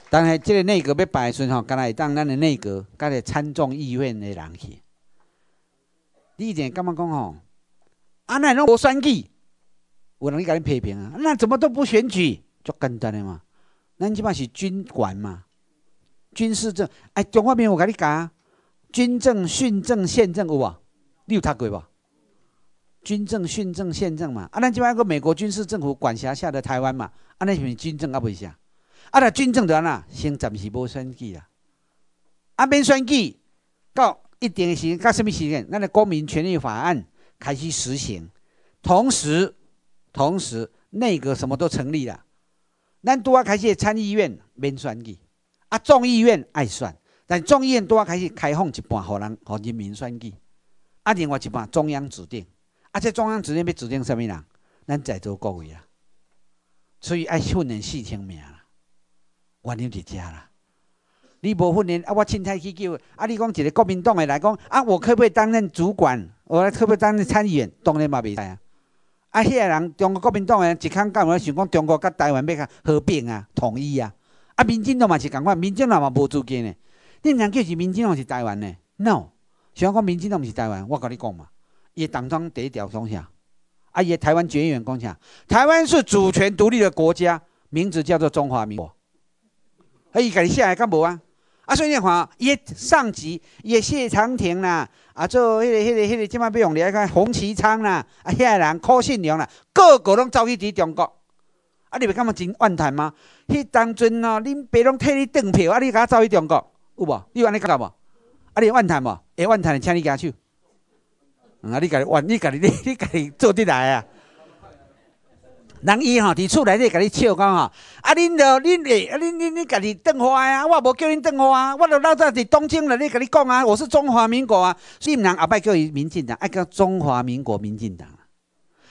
当然，即个内阁要拜的时阵吼，干来当咱的内阁跟来参众议院的人去。你以前感觉讲吼？啊，那拢无选举。我能甲你批评啊？那怎么都不选举，足简单的嘛？咱即摆是军管嘛，军事政。哎，中华民我甲你讲，军政、训政、宪政有无？你有读过无？军政、训政、宪政嘛？啊，咱即摆个美国军事政府管辖下的台湾嘛？啊，那是军政啊？不是啊，那军政就哪？先暂时无选举啊，啊，免选举到一定时间，到什么时间？咱诶公民权利法案》开始实行，同时。同时，内阁什么都成立了。咱都要开始参议院免选举，啊众议院爱选，但众议院都要开始开放一半，互人互人民选举，啊，另外一半中央指定。啊，这中央指定要指定什么人？咱在座各位啊。所以爱训练四千名啦，我留在遮啦。你无训练，啊我清彩去叫。啊，你讲一个国民党诶来讲，啊我可不可以担任主管？我可不可以担任参议员？当然嘛比使啊？啊！迄个人，中国国民党诶，人一腔干，想讲中国甲台湾要甲合并啊，统一啊。啊，民进党嘛是共款，民进党嘛无资金的。你人叫是民进党是台湾的？No，想讲民进党毋是台湾，我甲你讲嘛。伊党章第一条讲啥？啊，伊台湾决缘员讲啥？台湾是主权独立的国家，名字叫做中华民国。啊，伊家你写诶，干无啊？啊！所以你看，伊个上级，伊个谢长廷啦，啊，做迄个、迄个、迄个，即摆要用咧，看洪启昌啦，啊，遐个人柯信良啦，个个拢走去伫中国。啊，你袂感觉真怨叹吗？迄当阵哦，恁爸拢替你订票，啊，你敢走去中国有无？你有安尼感觉无？啊，你怨叹无？会怨叹，请你举手。嗯，啊，你家己怨，你家你你家己做得来啊？人伊吼，伫厝内咧，甲你笑讲吼，啊，恁著恁啊，恁恁恁家己断花啊，我无叫恁断花啊，我著老早伫东京咧，甲你讲啊，我是中华民国啊，毋通后摆叫伊民进党，爱叫中华民国民进党。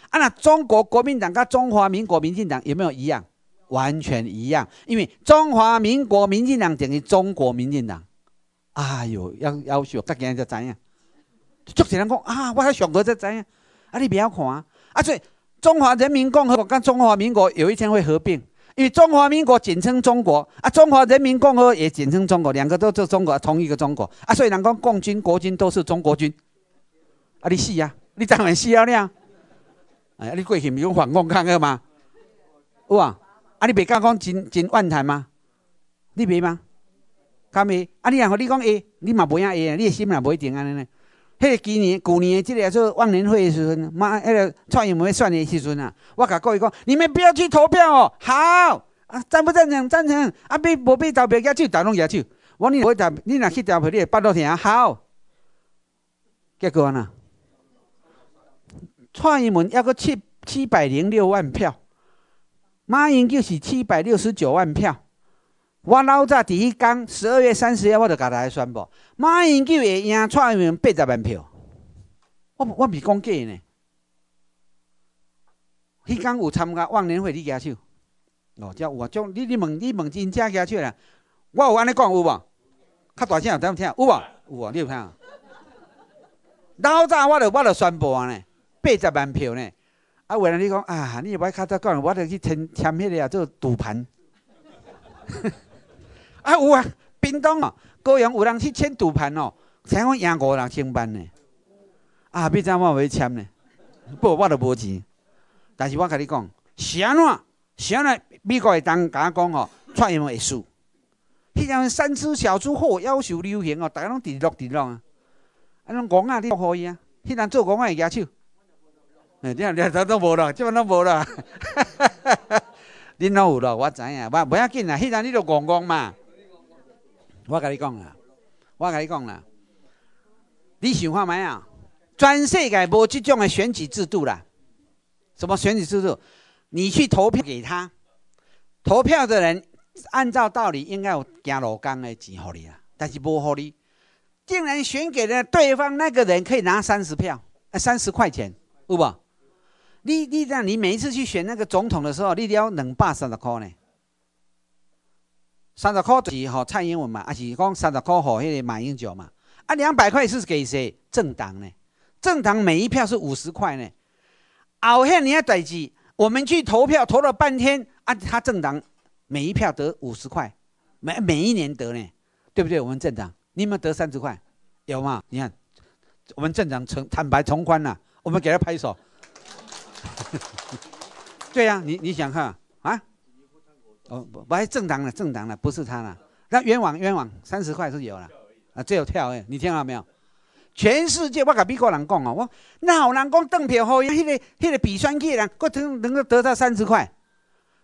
啊，那中国国民党甲中华民国民进党有没有一样？完全一样，因为中华民国民进党等于中国民进党。哎哟，要要学，大家要怎影，主持人讲啊，我上课才知影，啊，你不要看啊，啊，所以。中华人民共和国跟中华民国有一天会合并，与中华民国简称中国啊，中华人民共和国也简称中国，两个都是中国，同一个中国啊，所以讲共军、国军都是中国军啊，你死呀，你当然死啊，哎、你过去有反共抗日吗？有啊，啊，你别讲讲真真万才吗？你别吗？敢咪？啊，你互你讲会，你嘛不影会啊，你心也不一定安尼呢。迄今年、旧年，即个做万年会的时阵，妈，迄个蔡英文选的时阵啊，我甲各位讲，你们不要去投票哦。好啊，赞不赞成？赞成啊，比无比投票，举手，打拢举手。我你你若去投票？你巴肚疼？好。结果呢？蔡英文还阁七七百零六万票，马英九是七百六十九万票。我老早第一天十二月三十号，我就甲大家宣布，马英九会赢，蔡英文八十万票。我我是讲假呢。迄天有参加万年会，你举手。哦，即有啊，将你你问你问真正举手啦。我有安尼讲有无？较大声，怎样听？有无？有啊，你有听？老早我就我就宣布啊呢，八十万票呢。啊，为了你讲啊，你唔爱较早讲，我就去签签迄个做赌盘。啊有啊冰叮哦，啊阳有人去签赌盘哦听讲赢五六千万咧啊要怎影我有签咧不我著无钱但是我甲汝讲是安怎是安怎？美国会当甲我讲哦，创英文一输迄种三只小猪喝要求流行哦逐个拢直接入直接入啊啊拢戆啊汝佫互伊啊迄人做戆啊会举手哎汝也汝也知都无咯即阵都无咯啊恁 哪有咯我知影我袂要紧啦迄人汝著怣怣嘛我跟你讲啦，我跟你讲啦，你想看麦啊？全世界无这种的选举制度啦。什么选举制度？你去投票给他，投票的人按照道理应该有行路公的钱给你啦，但是无给你。竟然选给了对方那个人，可以拿三十票，三十块钱，有不你你你讲，你每一次去选那个总统的时候，你要两百三十块呢？三十块是吼蔡英文嘛，还是讲三十块吼迄个马英九嘛？啊，两百块是给谁政党呢？政党每一票是五十块呢。好像你要在志，我们去投票，投了半天，啊，他政党每一票得五十块，每每一年得呢，对不对？我们镇长，你们得三十块？有吗？你看，我们镇长从坦白从宽呐，我们给他拍手。对呀，你你想看？哦，不，还正当的，正当的，不是他呢，那冤枉，冤枉，三十块是有了，啊，这有跳哎，你听到没有？全世界我敢美国人讲哦，我那有人讲邓小平，迄个迄个比选举人，够能能够得到三十块，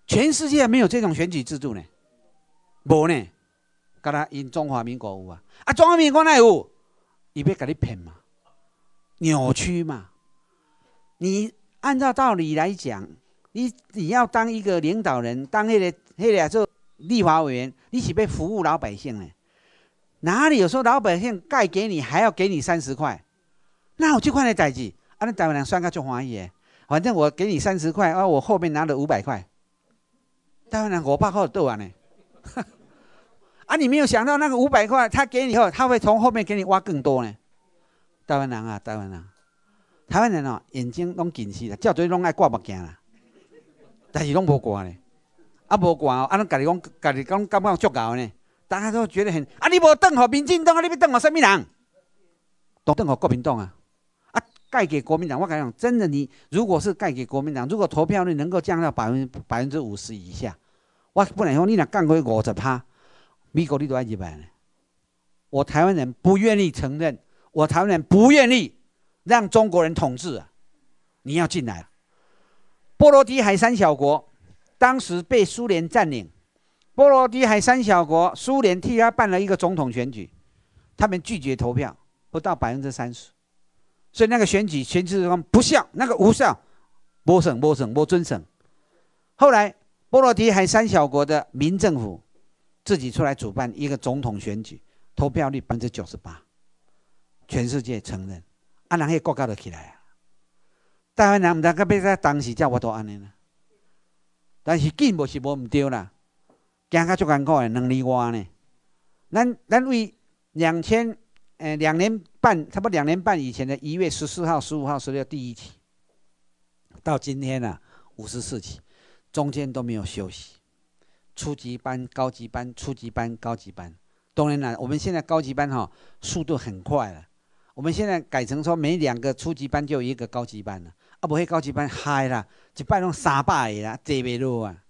全世界没有这种选举制度呢，无呢，噶他因中华民国有啊，啊中华民国哪有，伊要甲你骗嘛，扭曲嘛，你按照道理来讲，你你要当一个领导人，当迄个。那个做立法委员一起被服务老百姓呢？哪里有说老百姓该给你，还要给你三十块？那我就看那代志，啊，那台湾人算个中华裔，反正我给你三十块，啊，我后面拿了五百块，台湾人我爸好斗啊呢，啊，你没有想到那个五百块他给你后，他会从后面给你挖更多呢？台湾人啊，台湾人，台湾人哦，眼睛拢近视啦，叫做拢爱挂目镜啦，但是拢无挂呢。啊，无管哦，啊，咱家己讲，家己讲，感觉足够呢。大家都觉得很，啊，你无邓互民进党啊，你要邓互什么人？都邓互国民党啊！啊，盖给国民党，我讲真的，你如果是盖给国民党，如果投票率能够降到百分百分之五十以下，我不能说你若干过五十趴，美国你都爱一百呢。我台湾人不愿意承认，我台湾人不愿意让中国人统治啊！你要进来，波罗的海三小国。当时被苏联占领，波罗的海三小国，苏联替他办了一个总统选举，他们拒绝投票，不到百分之三十，所以那个选举全是不效，那个无效，不省不省不遵守。后来波罗的海三小国的民政府自己出来主办一个总统选举，投票率百分之九十八，全世界承认，啊，那些国家都起来啊，台湾人唔单个，别在当时叫我都安尼了。但是劲不是无毋对啦，行较足艰苦诶，两年外呢。咱咱为两千诶两年半，差不多两年半以前的一月十四号、十五号、十六第一期，到今天呢五十四期，中间都没有休息。初级班、高级班、初级班、高级班，当然啦，我们现在高级班哈速度很快了。我们现在改成说每两个初级班就一个高级班了。啊，不会高级班嗨啦，一班拢三百个啦，坐袂落啊！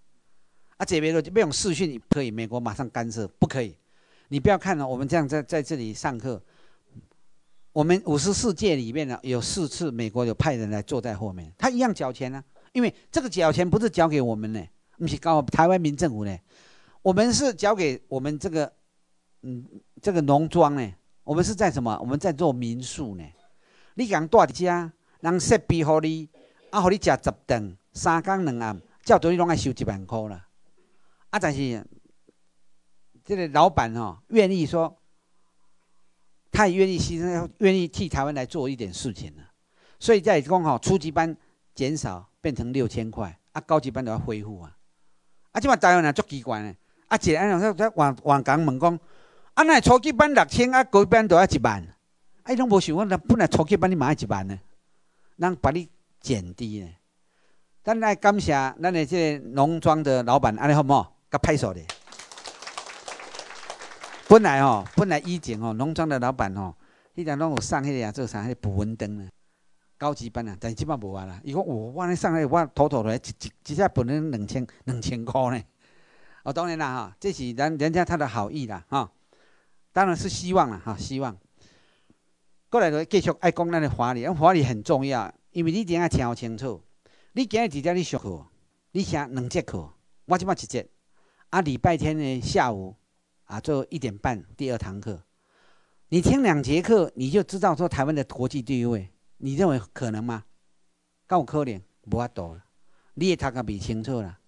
啊，坐袂落就要用视讯，可以？美国马上干涉，不可以？你不要看了，我们这样在在这里上课，我们五十四届里面呢，有四次美国有派人来坐在后面，他一样缴钱呢。因为这个缴钱不是交给我们呢，你是搞台湾民政府呢，我们是交给我们这个嗯这个农庄呢，我们是在什么？我们在做民宿呢。你讲大家。人设备互你啊，互你食十顿，三工两暗，照道理拢爱收一万块啦。啊，但是即个老板吼，愿意说，他也愿意牺牲，愿意替台湾来做一点事情呢。所以，在讲吼，初级班减少，变成六千块，啊，高级班都要恢复啊。啊，即嘛台湾人足奇怪的啊，个安尼说？往往刚问讲，啊，那初级班六千，啊，高级班都要一万，啊，伊拢无想讲，本来初级班你要一万的。让把你减低呢？咱来感谢咱的这农庄的老板，安尼好唔？甲拍手咧。本来吼，本来以前吼，农庄的老板吼，以前拢有上迄个做啥？补温灯呢，高级班啊，但即摆无啊啦。伊讲，我我送上个，我妥妥来一一下补恁两千两千块呢。哦，当然啦哈，这是人人家他的好意啦哈，当然是希望啦哈，希望。过来就继续爱讲咱的华理，咱华理很重要，因为你顶下听好清楚，你今日伫底你上课，你听两节课，我即卖一节。啊，礼拜天的下午，啊，最后一点半第二堂课，你听两节课，你就知道说台湾的国际地位，你认为可能吗？够可能，无法度，你也读个未清楚啦。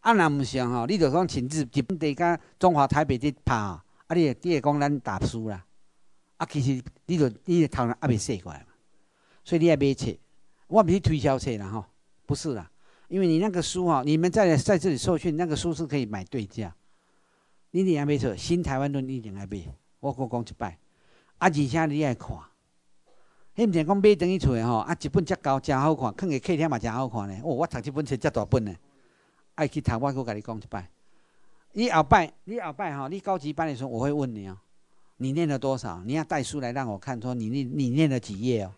啊，若毋是吼，你就讲亲自日本对甲中华台北伫拍，啊，你也会讲咱打输啦。啊，其实，你就你头脑阿袂细个嘛，所以你也买册。我不是推销册啦吼，不是啦，因为你那个书吼，你们在在这里受训，那个书是可以买对价。你哋也买册，新台湾论你定爱买。我讲讲一摆，啊，而且你爱看，你毋是讲买等于厝诶吼？啊，一本遮高，真好看，放喺客厅嘛真好看咧。哦，我读这本册遮大本咧，爱去读。我阁甲你讲一摆，你后摆，你后摆吼，你高级班时阵，我会问你哦。你念了多少？你要带书来让我看，说你念你念了几页哦？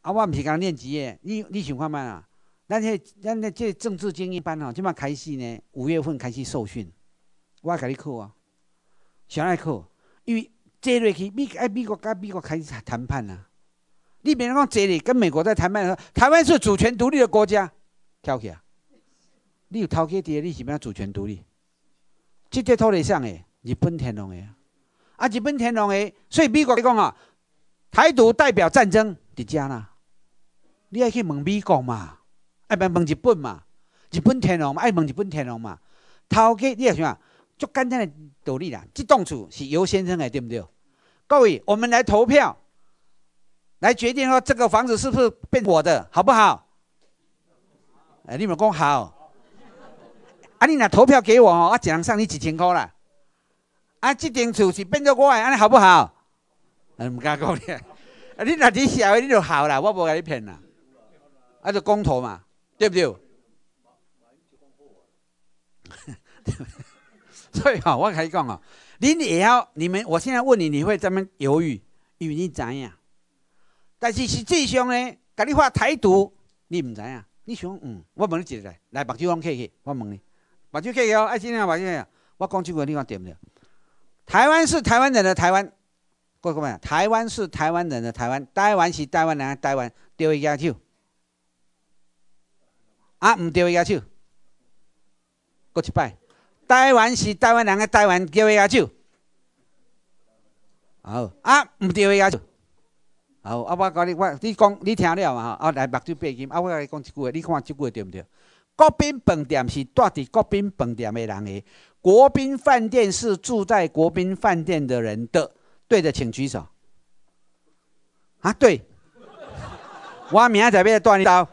啊，我毋是刚念几页？你你想看吗？啊？咱这咱这这政治精英班哦，即嘛开始呢？五月份开始受训，我该你考啊？想来考？为这落去美哎美国甲美国开始谈判了？你免讲这里跟美国在谈判，台湾是主权独立的国家，跳起啊？你有偷窃的，你是要主权独立？直接偷的上诶？日本天龙的啊，啊！日本天龙的，所以美国你讲啊，台独代表战争，伫遮啦。你爱去问美国嘛，爱问问日本嘛，日本天龙嘛，爱问日本天龙嘛。头家你也想啊，足简单的道理啦。即栋厝是游先生的，对毋对？各位，我们来投票，来决定哦，这个房子是不是变我的，好不好？哎，你们讲好，啊，你若投票给我哦，我奖送你几千块啦。啊，即件厝是变做我诶，安尼好不好？啊，毋敢讲咧。啊！你若伫社会，你就好啦，我无甲你骗啦。啊，就公投嘛，对不对？所以吼，我甲以讲哦，恁会晓，你们。我现在问你，你会怎么犹豫？因为你知影，但是实际上呢，甲你话台独，你毋知影。你想嗯？我问你，个来来，目睭拢起去。我问你，目睭起去哦？爱怎样，爱怎样？我讲句话，你看对唔对？台湾是台湾人的台湾，各位们，台湾是台湾人的台湾。台湾是台湾人的台湾，对一下手，啊，唔对一下手，过一拜。台湾是台湾人的台湾，对一下手，好，啊，唔对一下手，好，啊，我告你，我，你讲，你听了嘛，吼，啊，来，目珠闭紧，啊，我跟你讲一句，你看这句对唔对？国宾饭店是住伫国宾饭店的人的，国宾饭店是住在国宾饭店的人的，对的，请举手。啊，对，我明仔日要带你走。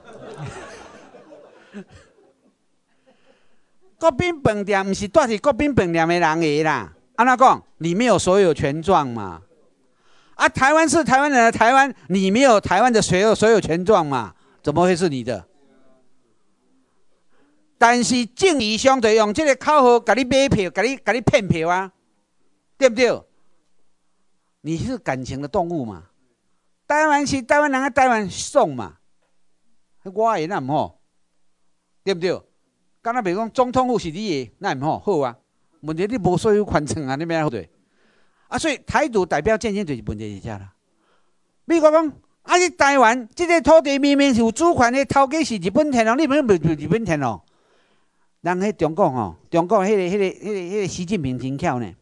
国宾饭店不是住伫国宾饭店的人的啦，安哪讲，你没有所有权状嘛。啊，台湾是台湾人的台湾，你没有台湾的所有所有权状嘛？怎么会是你的？但是正义相对用即个口号，甲你买票，甲你甲你骗票啊？对不对？你是感情的动物嘛？台湾是台湾人个台湾爽嘛？我也那好，对不对？刚才袂讲总统府是你的，那毋好，好啊。问题你无所有权证啊，你咩好对？啊，所以台独代表战争，就是问题一家啦。美国讲啊，你台湾这个土地明明是有主权的，头家是日本天皇，你怎会袂日本天皇？人迄中国吼，中国迄个、迄个、迄个、迄个习近平真巧呢。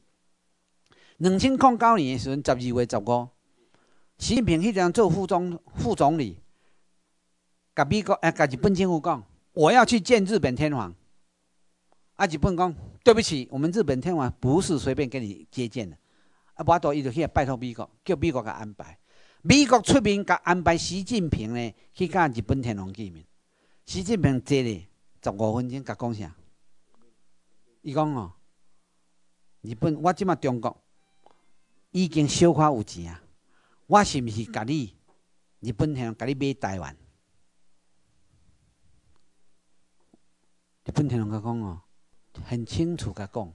两千零九年的时阵，十二月十五，习近平迄阵做副总副总理，甲美国哎，甲日本政府讲，我要去见日本天皇。啊，日本讲对不起，我们日本天皇不是随便跟你接见的。啊，巴多伊就去拜托美国，叫美国甲安排。美国出面甲安排习近平呢去甲日本天皇见面。习近平真嘞。十五分钟，甲讲啥？伊讲哦，日本，我即马中国已经小可有钱啊，我是毋是甲你日本向甲你买台湾？日本向甲讲哦，很清楚甲讲，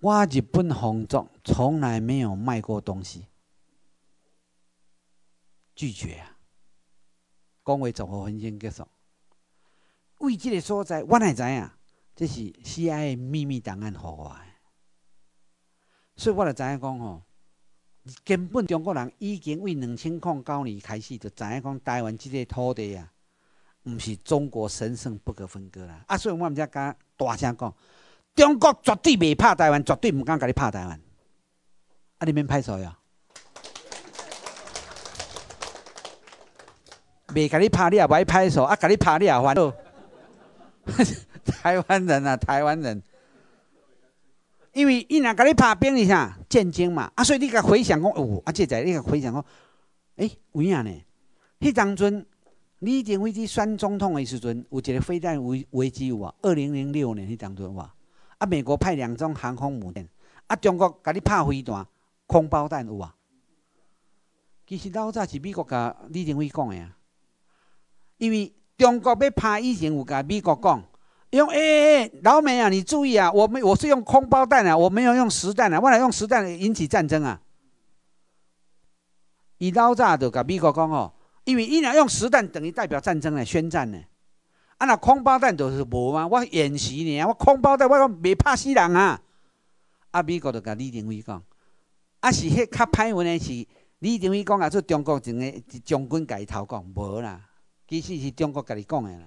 我日本皇族从来没有卖过东西，拒绝啊！讲话十五分钟结束。为置个所在，我乃知影，这是 CIA 的秘密档案，给我的，所以我就知影讲吼，根本中国人已经为两千零九年开始就知影讲，台湾这个土地啊，唔是中国神圣不可分割啦。啊，所以我毋才敢大声讲，中国绝对未拍台湾，绝对唔敢甲你拍台湾。啊，你免拍手哦，未甲你拍你也歹拍手，啊甲你拍你也烦恼。台湾人啊，台湾人，因为伊若甲你拍兵是啥战争嘛，啊，所以你甲回想讲，哦，啊，这在，你甲回想讲，哎，有影呢？迄当阵，李登辉伫选总统的时阵，有一个飞弹危危机有啊，二零零六年迄当阵有啊，啊，美国派两艘航空母舰，啊，中国甲你拍飞弹，空包弹有啊，其实老早是美国甲李登辉讲的啊，因为。中国要拍以前有甲美国讲，用诶诶老美啊，你注意啊，我们我是用空包弹啊，我没有用实弹啊，我来用实弹引起战争啊。伊老早就甲美国讲哦，因为伊若用实弹等于代表战争来宣战呢。啊那空包弹就是无嘛，我演习尔，我空包弹我未拍死人啊。啊美国就甲李定威讲，啊是迄较歹闻的是李定威讲啊，即中国真个将军带头讲无啦。其实是中国家己讲的啦，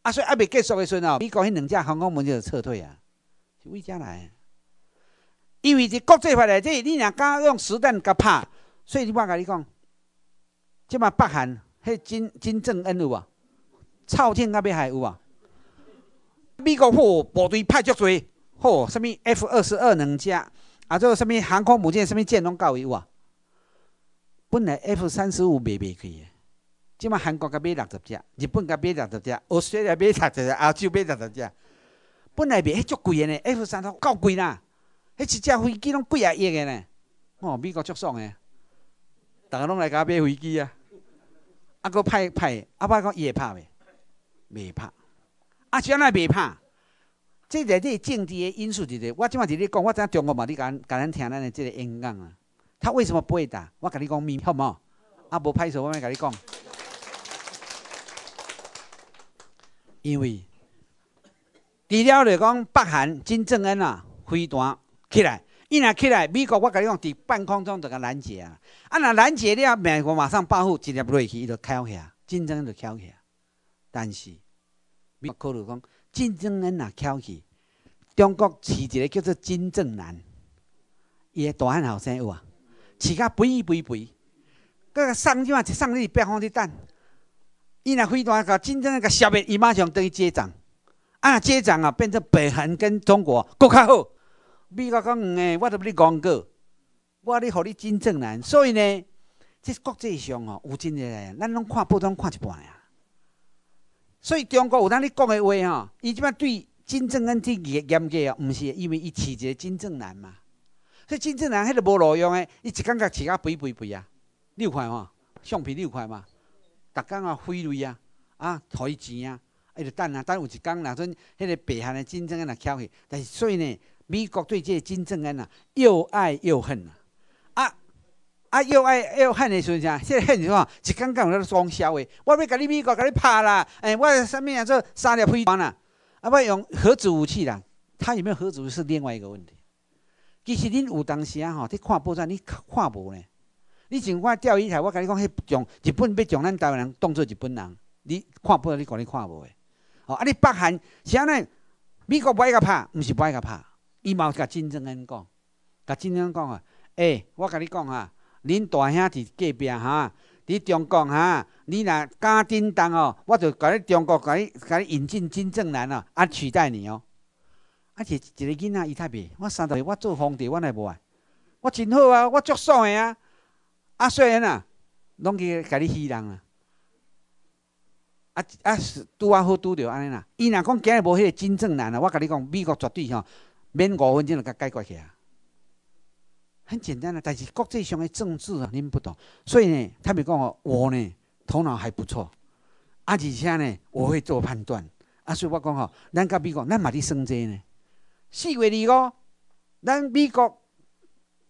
啊，所以还未结束的时候，美国迄两只航空母舰就撤退啊，为遮来？因为是国际法的，即你若敢用实弹甲打，所以我跟你讲，即马北韩，迄金金正恩有啊，朝鲜那边还有啊，美国货部队派足多，货什么 F 二十二两架，啊，做什么航空母舰，什么舰龙高有啊，本来 F 三十五卖飞去的。即满韩国甲买六十只，日本甲买六十只，俄罗斯也买六十只，亚洲买六十只。本来买迄足贵个呢，F 三都够贵啦，迄一架飞机拢几啊亿个呢。哦，美国足爽个，逐个拢来甲买飞机啊。啊，佮派派，阿爸讲会拍袂？袂拍，啊，叔阿袂拍。即个即政治个因素伫咧。我即满伫你讲，我知影中国嘛，你敢敢咱听咱个即个演讲啊？他为什么不会打？我甲你讲秘密好唔？无歹势，我咪甲你讲。因为除了来讲，北韩金正恩啊飞弹起来，伊若起来，美国我跟你讲，伫半空中就甲拦截啊，啊，那拦截了，美国马上报复，直接落去伊就敲起，金正恩就敲起。但是，美国考虑讲，金正恩啊敲起，中国饲一个叫做金正男，伊个大汉后生有啊，饲甲肥肥肥肥，个上句话送上日北方去等。伊若非但讲，真正那消灭，伊马上等于接掌。啊接掌啊，变成北韩跟中国国较好。美国讲硬诶，我都未讲过，我咧互你金正男。所以呢，即国际上哦，有真诶，咱拢看报，拢看一半啊。所以中国有当你讲诶话吼，伊即摆对金正恩即严严格啊，是因为伊饲一个金正男嘛。所以金正男迄个无路用诶，伊一感觉饲甲肥肥肥啊，六块相橡皮六块嘛。逐工啊，贿赂啊，啊，伊钱啊，伊就等啊，等有一工若阵迄个北韩的金正恩若敲去，但是所以呢，美国对即个金正恩啊，又爱又恨啊，啊，啊又爱又恨的孙啥，现在恨的话，一工讲在咧装嚣的，我要甲你美国甲你拍啦，诶，我物啊做三粒飞弹啦，啊，我用核子武器啦，他有没有核子是另外一个问题，其实恁有当时啊，吼，你看报纸，你看无呢？以前我钓鱼台，我跟你讲，迄从日本要将咱台湾人当做日本人，你看不？你讲你看无？哦，啊！你北韩是安尼，美国不爱甲拍，毋是不爱甲拍，伊嘛有甲金正恩讲，甲金正恩讲啊，诶，我甲你讲啊，恁大兄伫隔壁哈，伫中国哈，你若敢叮动哦，我就甲你中国甲甲你引进金正男哦，啊取代你哦。啊，一一个囡仔伊太袂，我三十岁，我做皇帝，我来无啊？我真好啊，我足爽诶啊！啊，虽然啊，拢去甲你戏人啊，啊啊拄啊好拄着安尼啦。伊若讲今日无迄个金正男啊，我甲你讲，美国绝对吼，免五分钟就甲解决起啊。很简单啊，但是国际上的政治啊，您不懂。所以呢，他们讲吼，我呢头脑还不错，啊，而且呢，我会做判断。啊，所以我讲吼，咱甲美国，咱嘛伫算这呢，四月二五，咱美国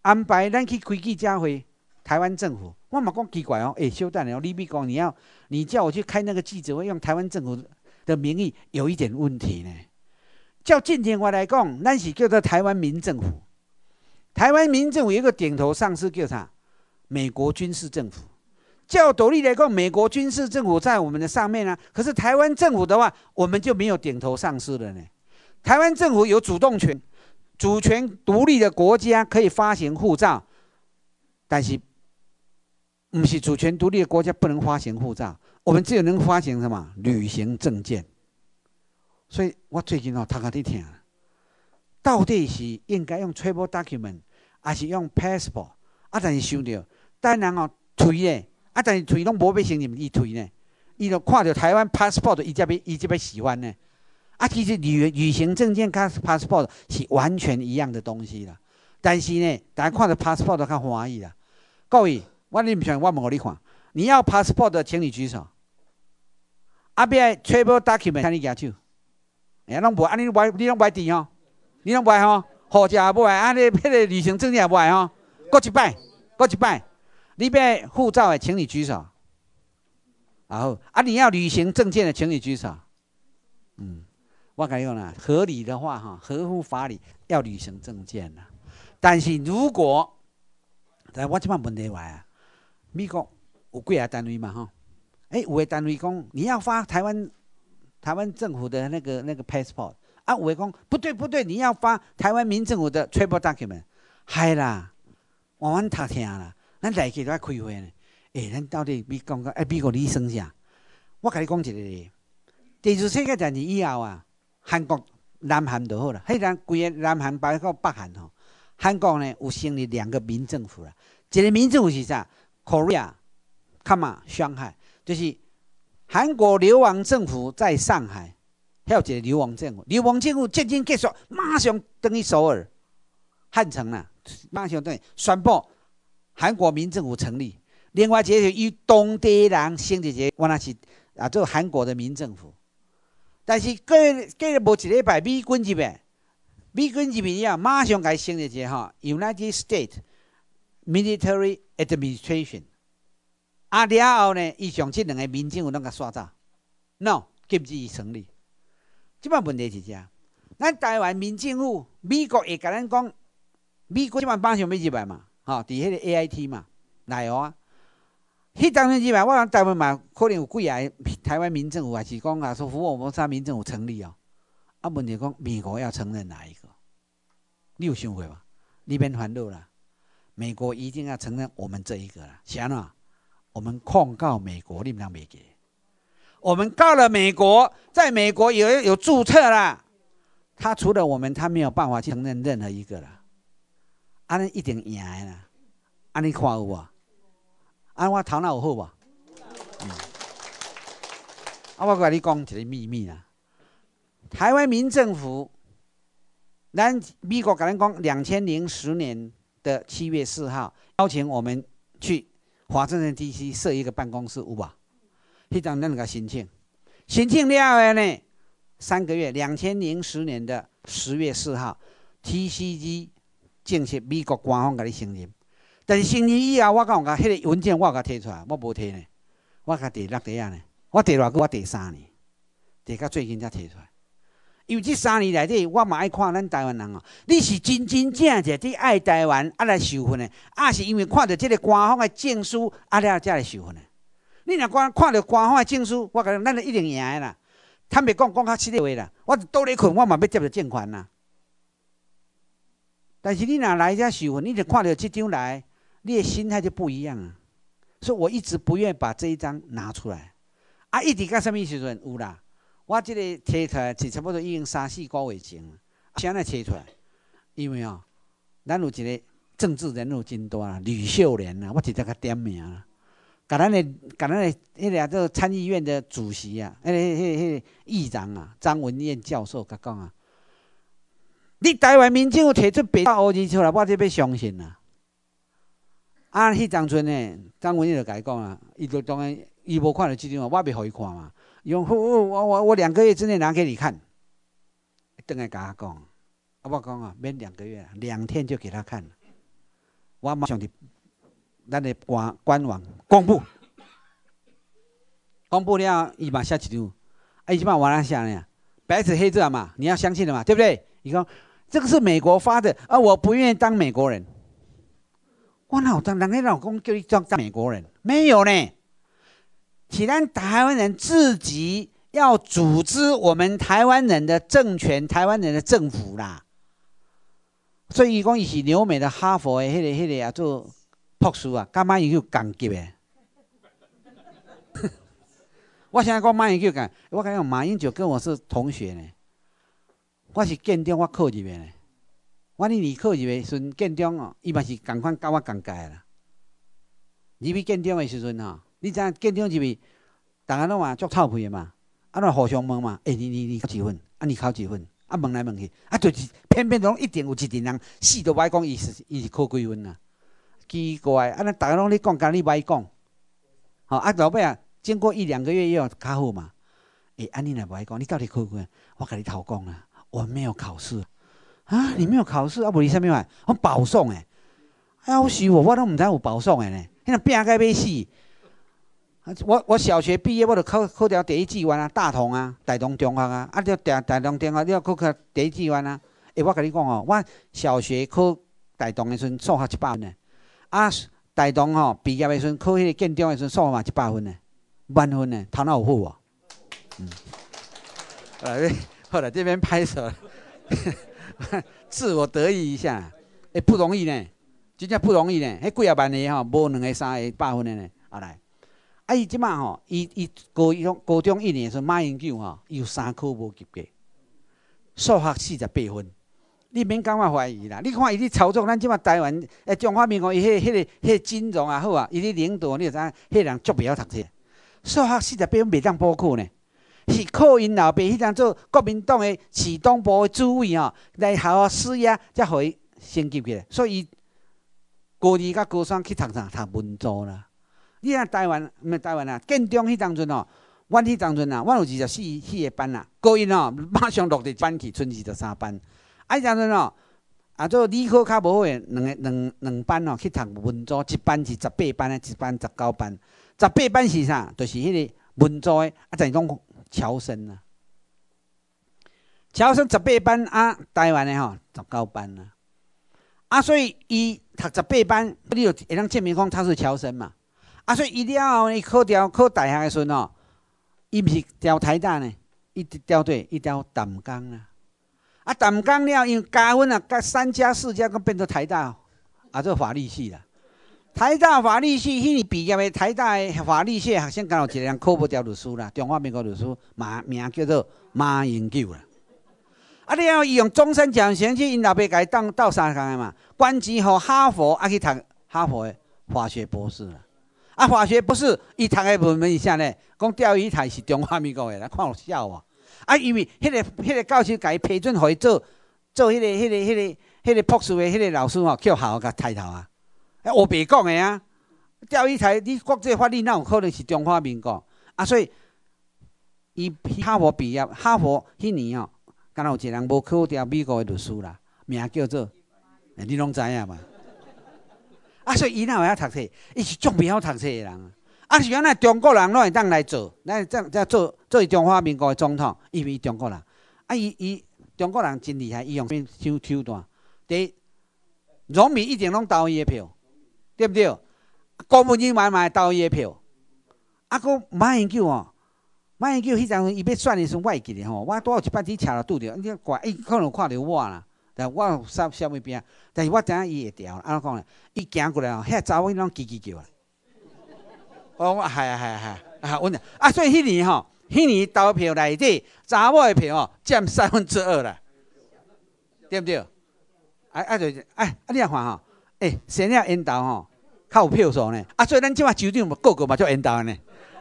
安排咱去开记者会。台湾政府，我冇讲奇怪哦，哎，修蛋人，哦，你别讲你要，你叫我去开那个记者会，用台湾政府的名义，有一点问题呢。叫今天我来讲，那是叫做台湾民政府。台湾民政府有个顶头上司叫啥？美国军事政府。叫独立来讲，美国军事政府在我们的上面啊。可是台湾政府的话，我们就没有顶头上司了呢。台湾政府有主动权，主权独立的国家可以发行护照，但是。不是主权独立的国家不能发行护照，我们只有能发行什么旅行证件。所以我最近哦，读下啲听，到底是应该用 travel document，还是用 passport？啊，但是想到，当然哦，推咧，啊，但是推拢冇咩生伊推呢，伊就看到台湾 passport，伊就欲，伊就欲喜欢呢。啊，其实旅旅行证件跟 passport 是完全一样的东西啦，但是呢，大家看到 passport 较欢喜啦，各位。我你唔想，我问好你看。你要 passport，请你举手。阿别 travel document，请你举手。哎，侬唔爱，阿你外，你拢唔爱吼，你拢唔吼，哦，护照唔爱，阿你迄个旅行证件唔爱哦。各一摆，各一摆。你别护照的，请你举手。然后，啊，你要旅行证件的，请你举手。嗯，我讲用了合理的话哈，合乎法理要旅行证件呐。但是如果，但我即摆问题外啊。美国有几啊单位嘛？吼，哎，有诶单位讲你要发台湾台湾政府的那个那个 passport 啊，有诶讲不对不对，你要发台湾民政府的 travel document。嗨啦，我阮头听啦，咱来去都要开会呢。哎，咱到底美国讲，哎，美国你算啥？我甲你讲一个，第二次世界大战以后啊，韩国南韩就好啦，迄人规个南韩包括北韩吼，韩国呢有成立两个民政府啦，一个民政府是啥？Korea，看嘛，上海就是韩国流亡政府在上海，还有一个流亡政府，流亡政府战争结束马上等于首尔、汉城啦，马上等于宣布韩国民政府成立，另外一个是以当地人成立个，原来是啊做韩国的民政府，但是过过了无一礼拜，美军入来，美军入来以后马上改成立个哈，United States。Military administration，啊，然后呢？伊上这两个民政有那个刷诈？No，禁止伊成立。这摆问题是啊，咱台湾民政府，美国会跟咱讲，美国这摆马上要入来嘛，吼伫迄个 AIT 嘛，来哦。啊？迄当专辑嘛，我讲台湾嘛，可能有几啊。台湾民政府还是讲啊，说福尔摩们民政府成立哦。啊，问题讲美国要承认哪一个？你有想过吗？你免烦恼啦。美国一定要承认我们这一个了，行了，我们控告美国，你们让没给？我们告了美国，在美国有有注册了，他除了我们，他没有办法去承认任何一个了，阿那一定赢了，阿你看好无啊？我头脑有好吧？阿我跟你讲一个秘密啦，台湾民政府，咱美国跟能讲两千零十年。的七月四号，邀请我们去华盛顿 DC 设一个办公室，有吧？一张那个申请，申请了来呢？三个月，两千零十年的十月四号，TCG 正式美国官方给你承认。但是承认以后，我刚讲，迄个文件我刚提出来，我无提呢。我刚第六第啊呢，我第偌久？我第三年，第到最近才提出来。因为这三年来底，我嘛爱看咱台湾人哦。你是真真正正伫爱台湾，啊来受训的，啊是因为看到这个官方的证书，啊才来受训的。你若看看到官方的证书，我讲咱就一定赢的啦。坦白讲，讲较实的话啦，我倒咧困，我嘛要接到证权啦。但是你若来遮受训，你就看到这张来，你的心态就不一样啊。所以我一直不愿意把这一张拿出来。啊，一直干啥物时阵有啦。我即个提出来是差不多已经三四个月前了，先来提出来，因为哦，咱有一个政治人物真多，吕秀莲啊，我直接甲点名啊，甲咱的甲咱的迄个做参议院的主席啊，迄个迄个迄个议长啊，张文燕教授甲讲啊，你台湾民众有提出白纸黑字出来，我就要相信啦。啊，迄张村的张文燕就甲伊讲啊，伊就当然伊无看到即张啊，我袂互伊看嘛。用户，我我我两个月之内拿给你看，等下讲，阿爸讲啊，没两个月，两天就给他看了，我马上的，咱的官官网公布，公布了，伊马下写资料，哎，伊起把我来下呀，白纸黑字嘛，你要相信的嘛，对不对？你讲这个是美国发的，啊，我不愿意当美国人，我哪当，人家老公叫你当美国人？没有呢。岂但台湾人自己要组织我们台湾人的政权、台湾人的政府啦，所以伊讲，伊是留美的哈佛的迄个、迄个啊，做博士啊，干嘛？伊就降级的，我现在讲马英九港，我感觉马英九跟我是同学呢。我是建中，我考入面的，我哩理考入面，孙建中哦，伊嘛是港款甲我港界啦。你去建中的时阵哈。你知影，建争是咪？大家拢嘛足臭屁的嘛，啊，拢互相问嘛。哎，你你你考几分？啊，你考几分？啊，问来问去，啊，就是偏偏拢一定有一阵人死都歹讲，伊是伊是考几分啊？奇怪。啊，那大家拢咧讲，跟你歹讲。吼，啊，后壁经过一两个月以后，考好嘛，哎，安尼来歹讲，你到底考几分？我甲你讨讲啊，我没有考试啊，你没有考试啊，无你啥物话？我保送哎，哎，我死我我都毋知有保送诶呢，迄个拼个要死。我我小学毕业，我就考考了第一志愿啊，大同啊，大同中学啊，啊，你大大同中学，你要考个第一志愿啊。哎，我甲你讲哦，我小学考大同的时阵，数学一百分呢。啊，大同吼毕业的时阵，考迄个建中的时阵，数学嘛一百分呢，满分呢，头脑有好哦。嗯，好 来，好来这边拍手，自我得意一下。哎，不容易呢，真正不容易呢，迄几啊万个吼，无两个三个百分的呢，阿来。啊！伊即满吼，伊伊高中高中一年时，马英九吼，有三科无及格，数学四十八分，你免讲觉怀疑啦！你看伊咧操作，咱即马台湾诶，中华民国伊迄迄个迄金融也好啊，伊咧领导，你会知，影，迄人足袂晓读册，数学四十八分未当补考呢，是靠因老爸迄当做国民党的市党部的主委吼，来好好施压，才互伊升级起来。所以高二甲高三去读啥？读文综啦。你啊，台湾毋是台湾啊，建中迄当阵哦，阮迄当阵啊，阮有二十四四个班啊，高一哦，马上落地班级，剩二就三班。啊，当阵哦，啊做理科较无好，两个两两班哦去读文组，一班是十八班啊，一班十九班。十八班是啥？就是迄个文诶，啊，是讲侨生啊。侨生十八班啊，台湾的吼，十九班啊。啊，所以伊读十八班，你著会当证明讲他是侨生嘛？啊，所以伊了后呢，考调考台大的时候哦，伊不是调台大呢，伊调对，调淡江啊。啊，淡江了，因为加分啊，加三加四加，佮变做台大啊，做法律系啦。台大法律系迄年毕业的台大法律系学生，刚好一人考不调律师啦，中华民国律师马名叫做马英九啦。啊，了后伊用终身奖学金因老爸家当斗三江的嘛，关之后哈佛啊去读哈佛的法学博士。啊，化学不是，伊读诶文文是啥呢，讲钓鱼台是中华民国的，来看有笑无？啊，因为迄个迄个教甲家批准，互伊做做迄个迄个迄个迄个博士的迄个老师吼，去考甲抬头啊。我白讲的啊，钓鱼台你国际法律哪有可能是中华民国？啊，所以伊哈佛毕业，哈佛迄年哦，敢若有一个人无考掉美国的律师啦，名叫做，你拢知影嘛？啊！所以伊那会晓读册，伊是种袂晓读册的人。啊！是以咱中国人拢会当来做，咱当在做做中华民国的总统，毋为中国人。啊！伊伊中国人真厉害，伊用什手手段？第农民一定拢投伊的票，对不对？务文嘛嘛会投伊的票，啊！佮马英九哦，马英九迄阵伊要选的我外籍的吼，我拄好一摆机车来拄着，你怪，伊可能看着我啦。但我有啥三物病，但是我知影伊会调。安怎讲呢？伊行过来吼，遐查某伊拢叽叽叫啊！我讲，我系啊系啊系啊！我讲，啊所以迄年吼，迄年投票内底查某的票吼占三分之二啦，对毋对？啊啊对，哎啊你啊看吼，哎，先你啊烟吼较有票数呢。啊所以咱即马店嘛，个个嘛叫烟斗呢。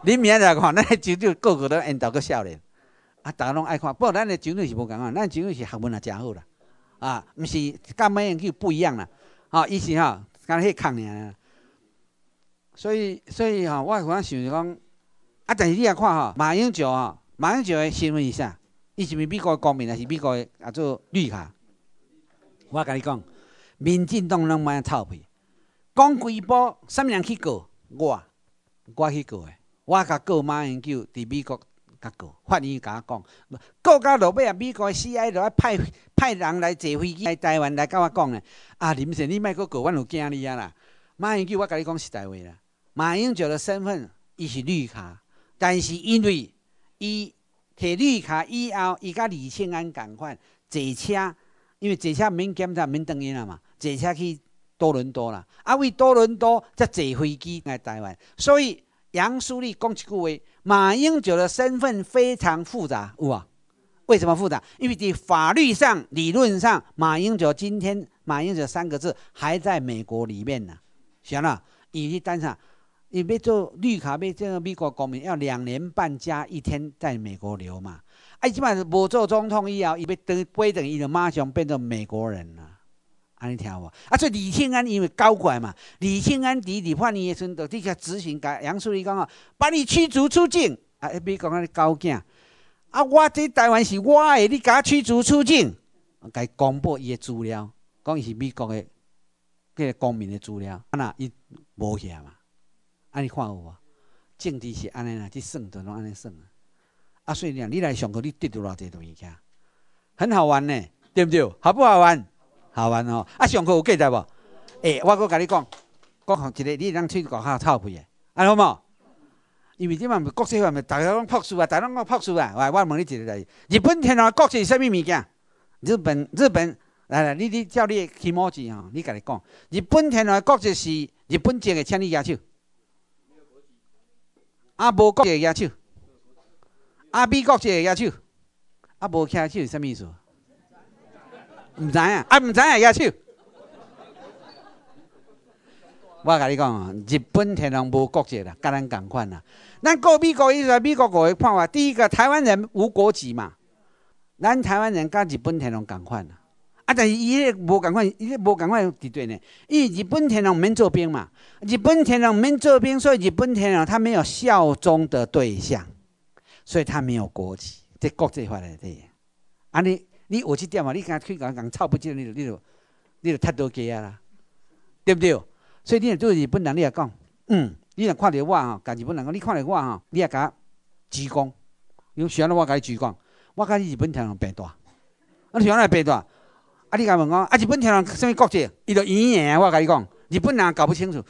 你明仔来看，咱迄酒店个个都烟斗个少年。啊逐家拢爱看，不过咱的酒店是无共啊，咱酒店是学问也诚好啦。啊，毋是马英九不一样啦，吼，意思吼，干迄抗呢？所以，所以吼，我我想是讲，啊，但是你也看吼，马英九吼，马英九的新闻是啥？伊是毋是美国的公民呢，是美国的啊，做绿卡。我甲你讲，民进党拢卖臭皮，讲几波，三物人去过，我，我去过，我甲过马英九伫美国。甲过，法院甲我讲，过到落尾啊，美国的 C.I. 落来派派人来坐飞机来台湾来甲我讲咧，啊林先生，你卖阁过，阮有惊你啊啦。马英九，我甲你讲实在话啦。马英九的身份，伊是绿卡，但是因为伊摕绿卡以后，伊甲李庆安共款坐车，因为坐车免检查、免登因啊嘛，坐车去多伦多啦，啊为多伦多则坐飞机来台湾，所以。杨淑丽、讲一句威、马英九的身份非常复杂，哇！为什么复杂？因为的法律上、理论上，马英九今天“马英九”三个字还在美国里面呢。行了，伊去单上，伊被做绿卡，被这个美国公民，要两年半加一天在美国留嘛？哎，起码不做总统以后，伊要等归等伊的马上变成美国人了。安尼听有无？啊，即李庆安因为高来嘛，李庆安伫李焕英诶时阵伫遐执行。甲杨书记讲哦，把你驱逐出境啊！美国安尼搞见？啊，我即台湾是我的，你我驱逐出境？伊公布伊诶资料，讲是美国迄个公民的资料。啊呐，伊无遐嘛。安尼看有无？政治是安尼啦，去算都拢安尼算啊。啊，所以你讲，你来上课，你得到偌济东西很好玩呢，对不对？好不好玩？好玩哦。啊，上课有记得无？诶、我搁甲你讲，讲好一个，你通去搞下臭屁诶，安、尼好无？因为即嘛毋是国际化，咪逐个拢朴素啊，逐个拢朴素啊。喂，我问你一个代志，日本天皇国是啥物物件？日本，日本，来来，你你照你起毛字吼，你甲你讲，日本天皇国是是日本籍诶，请你举手。啊，无国籍诶，举手。啊，美国籍个举手。啊，无举手是啥物意思？唔知啊，啊唔知啊，野手。我甲你讲，日本天皇无国籍啦，甲咱同款啦。咱告美国伊思，美国国会判话，第一个台湾人无国籍嘛。咱台湾人甲日本天皇同款啦，啊，但是伊个无共款，伊个无共款伫对呢？伊日本天皇免做兵嘛，日本天皇免做兵，所以日本天皇他没有效忠的对象，所以他没有国籍，这国际法的对。啊你。你学一点嘛，你敢去讲讲臭不臭？你就你就你就太多家啊啦，对不对？所以你日本人你也讲，嗯，你若看着我哦，甲日本人讲，你看着我哦，你也讲鞠躬，有需要我该鞠躬，我甲日本天皇平大。我需要来平大，啊，你甲问我，啊，日本天皇什么国籍？伊就圆圆啊，我甲你讲，日本人搞不清楚。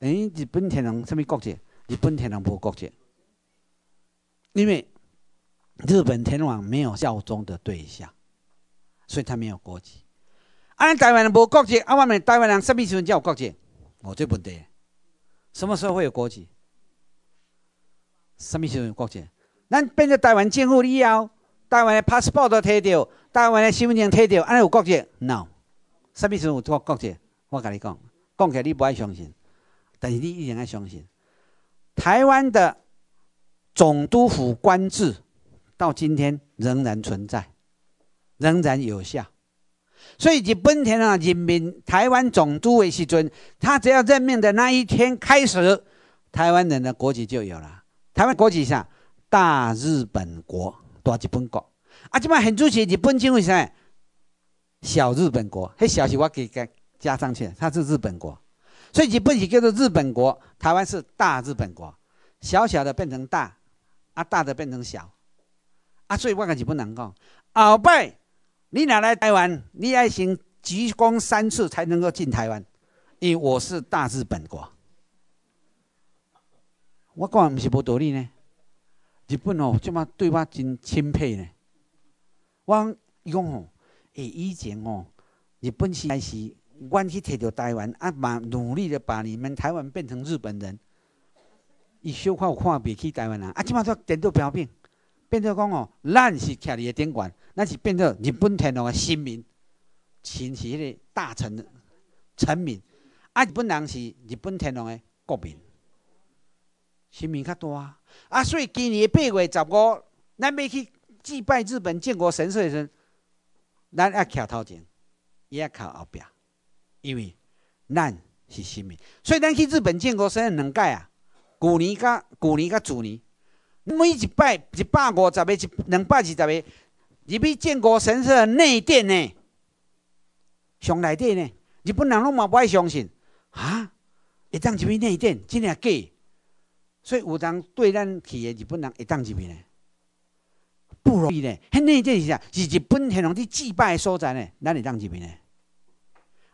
哎，日本天皇什么国籍？日本天皇无国籍，因为日本天皇没有效忠的对象。所以他没有国籍。按台湾人无国籍，啊，我们台湾人什么时候才有国籍？我这不对。什么时候会有国籍？什么时候有国籍？咱变成台湾政府以后，台湾的 passport 都退掉，台湾的身份证退掉，安尼有国籍？No。什么时候有国国籍？我跟你讲，讲起来你不爱相信，但是你一定要相信。台湾的总督府官制到今天仍然存在。仍然有效，所以日本田啊任命台湾总督为时尊，他只要任命的那一天开始，台湾人的国籍就有了。台湾国籍上，大日本国，大日本国啊，这嘛很注意日本称为什么？小日本国，迄小是我给该加上去，他是日本国，所以日本田叫做日本国，台湾是大日本国，小小的变成大，啊大的变成小，啊，所以我国人不能够，鳌拜。你哪来台湾？你要行鞠躬三次才能够进台湾，因为我是大日本国。我讲唔是无道理呢，日本哦，即马对我真钦佩呢。我讲伊讲吼，诶，以前哦，日本是开始，阮去摕到台湾，啊，蛮努力的把你们台湾变成日本人。伊小可有看袂起台湾人，啊，即马做颠倒标兵。变做讲哦，咱是徛伫个顶官，咱是变做日本天皇的臣民，亲是迄个大臣臣民，啊，日本人是日本天皇的国民，臣民较大啊。啊，所以今年八月十五，咱要去祭拜日本建国神社时，咱也头前，伊也靠后壁，因为咱是臣民。所以咱去日本建国神社两届啊，旧年甲旧年甲旧年。每一摆一百五十个，一两百二十个，入去建国神社内殿呢，上内殿呢。日本人拢嘛不爱相信，啊，会当入去内殿，真系假？所以有当对咱去的日本人，会当入去呢？不容易呢。迄内殿是啥？是日本天皇去祭拜的所在呢。咱会当入去呢？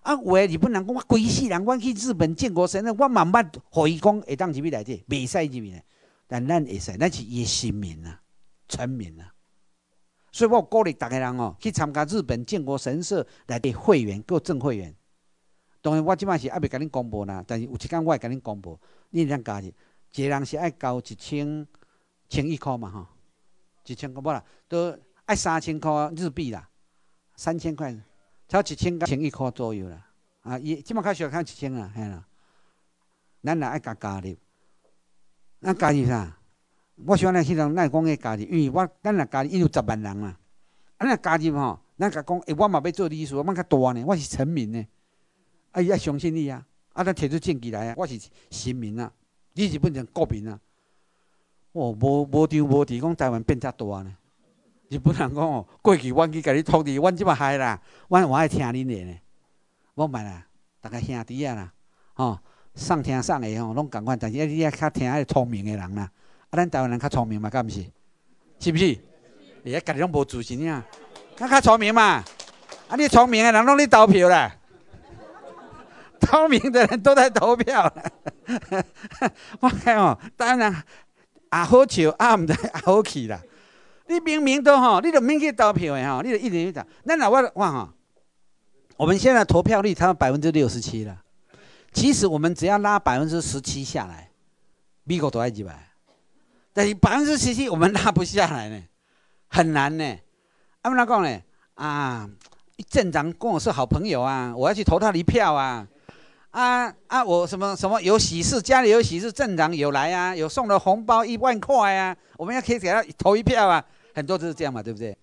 啊，有诶日本人讲，我规世人，我去日本建国神社，我慢慢互伊讲会当入去内底，未使入去呢？但咱会使，咱是伊心民啊，臣民啊，所以我鼓励逐个人哦去参加日本靖国神社来的会员，做正会员。当然，我即摆是还未甲恁公布啦，但是有一间我会甲恁公布。你想加入，一个人是爱交一千、千一箍嘛？吼，一千箍无啦，都爱三千箍日币啦，三千块，超一千元、千一箍左右啦。啊，伊即摆开要看一千啦，系啦，咱也爱加加入。咱家己啥？我喜欢咱去讲，咱讲个家己，因为我咱若家己伊有十万人嘛。咱若家己吼，咱甲讲，诶、我嘛要做律师，我嘛较大呢？我是臣民呢。伊也相信你啊！啊，咱摕出证据来啊！我是臣民啊，你是变成国民啊？哦，无无张无地，讲台湾变遮大呢？日本人讲哦，过去我去甲你脱离，我即嘛害啦，我还爱听恁的呢。我问啦，逐家兄弟啊啦，吼。上听上的吼拢共款，但是你也较听迄聪明的人啦，啊咱台湾人较聪明嘛，敢毋是？是毋是？伊啊家己拢无自信啊？啊较聪明嘛？啊你聪明的人拢咧投票啦，聪明的人都在投票啦，我看哦！当然啊好笑啊毋知啊 好气啦！你明明都吼，你都免去投票的吼，你都一直讲。咱若外看吼，我们现在投票率差唔多百分之六十七啦。其实我们只要拉百分之十七下来美国都在几百？但是百分之十七我们拉不下来呢，很难呢。阿妈讲呢，啊，镇长跟我是好朋友啊，我要去投他一票啊。啊啊，我什么什么有喜事，家里有喜事，镇长有来啊，有送了红包一万块啊，我们要可以给他投一票啊。很多都是这样嘛，对不对？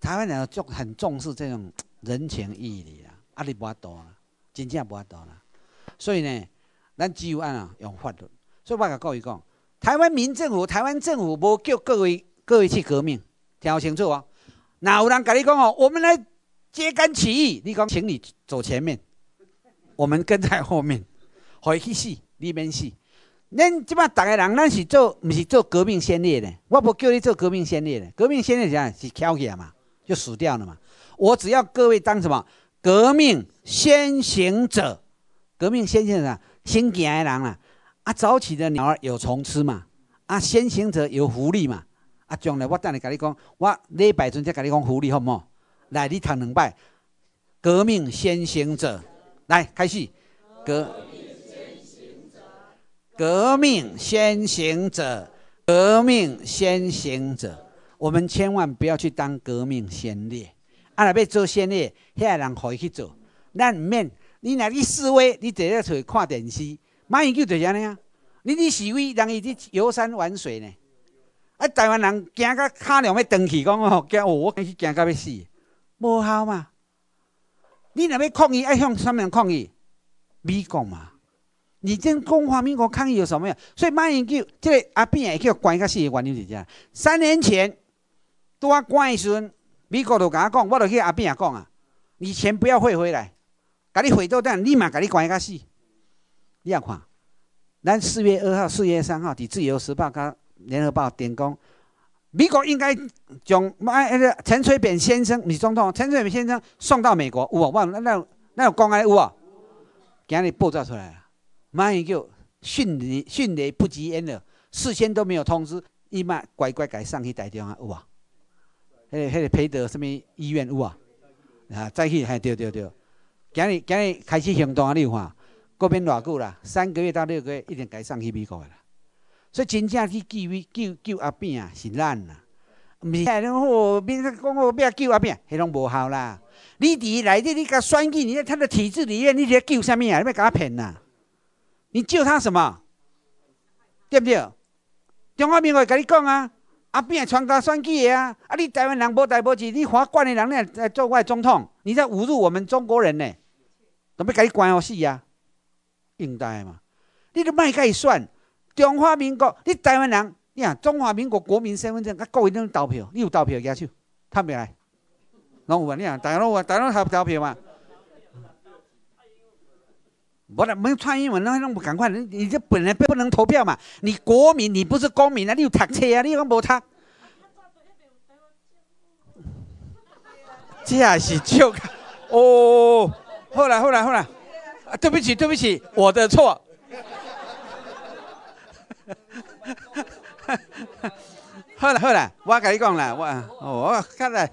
台湾人就很重视这种人情义理啦，阿力不阿多啊，真正不阿多啦。所以呢，咱只有按啊用法律。所以，我甲各位讲，台湾民政府、台湾政府无叫各位各位去革命，听清楚哦。哪有人跟你讲哦，我们来揭竿起义。你讲，请你走前面，我们跟在后面。回去死，你免死。恁即摆大个人，咱是做，毋是做革命先烈的。我不叫你做革命先烈的，革命先烈是啥是翘起来嘛，就死掉了嘛。我只要各位当什么革命先行者。革命先行者，先行的人啦！啊，早起的鸟儿有虫吃嘛，啊，先行者有福利嘛，啊，将来我等下跟你讲，我礼拜准才跟你讲福利好唔好？来，你读两摆。革命先行者，来开始。革命先行者，革命先行者，革命先行者。我们千万不要去当革命先烈，啊，若要做先烈，遐人可以去做，咱唔免。你若去示威，你坐了厝看电视，马英九就是安尼啊！你去示威，人伊伫游山玩水呢。啊，台湾人惊到卡凉要断去，讲哦，惊哦，我惊去惊到要死，无效嘛！你若要抗议，爱向什么人抗议？美国嘛！你向中华民国抗议有什么用？所以马英九，这个阿扁也叫关卡死的原因是啥？三年前，拄啊关的时阵，美国就甲我讲，我就去阿扁也讲啊，你钱不要汇回来。甲你回到蛋，立马甲你关一家死，你要看。咱四月二号、四月三号伫《自由时报》、《甲《联合报》点讲，美国应该将买那个陈水扁先生、是总统、陈水扁先生送到美国有无？那那那有公安有无？今日爆炸出来了，买叫迅雷迅雷不及掩耳，事先都没有通知，伊嘛乖乖改上去台仗啊有无？那那陪德什么医院有无？啊再去哎对对对。今日今日开始行动啊！你有看，过免偌久啦？三个月到六个月，一定该送去美国的啦。所以真正去救救救阿扁啊，是咱啦，毋是讲好免讲好，别救阿扁，迄拢无效啦。你伫内底，你甲选举，你他的体制里面，你伫救啥物啊？你要甲骗啦！你救他什么？对不对？中华民国甲你讲啊，阿扁传达选举啊，啊你台湾人无代无志，你华国的两两做的总统，你在侮辱我们中国人呢？都备甲你关我死啊，用台嘛？你都卖介算？中华民国？你台湾人？你啊？中华民国国民身份证？啊，国语那种投票？你有投票举手？贪白来？拢有啊？你啊？大陆啊？大陆投投票嘛？无啦，没们英文，那那不赶快？你你就本来不不能投票嘛？你国民？你不是公民啊？你有读册啊？你讲无读？这也是错？哦。后来，后来，后来，对不起，对不起，我的错。好 啦，好啦，我跟你讲啦，我哦，我刚才，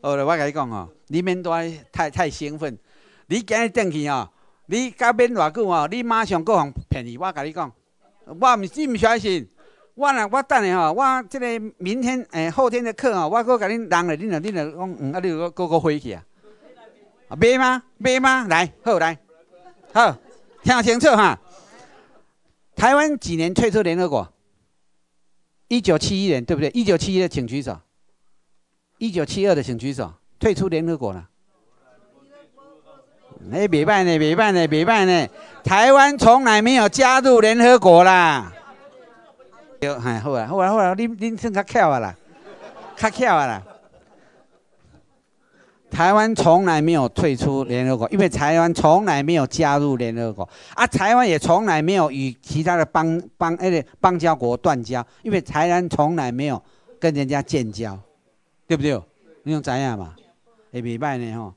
哦，我跟你讲哦，你们都太太兴奋，你今日进去哦，你改变多久哦，你马上够红便宜，我跟你讲，我唔信唔相信，我呢，我等下哦，我这个明天诶后天的课哦，我搁跟你人来，你俩你俩讲嗯，啊，你又搁搁回去啊。啊，没吗？买吗？来，好，来，好，听清楚哈。台湾几年退出联合国？一九七一年对不对？一九七一的请举手，一九七二的请举手，退出联合国了。哎，没办呢，没办呢，没办呢。台湾从来没有加入联合国啦。有，哎，好啊，好啊，好啊，你你算卡巧啊啦，卡巧啊啦。台湾从来没有退出联合国，因为台湾从来没有加入联合国啊！台湾也从来没有与其他的邦邦，哎，邦交国断交，因为台湾从来没有跟人家建交，对不对？你用怎样嘛？下礼拜呢吼？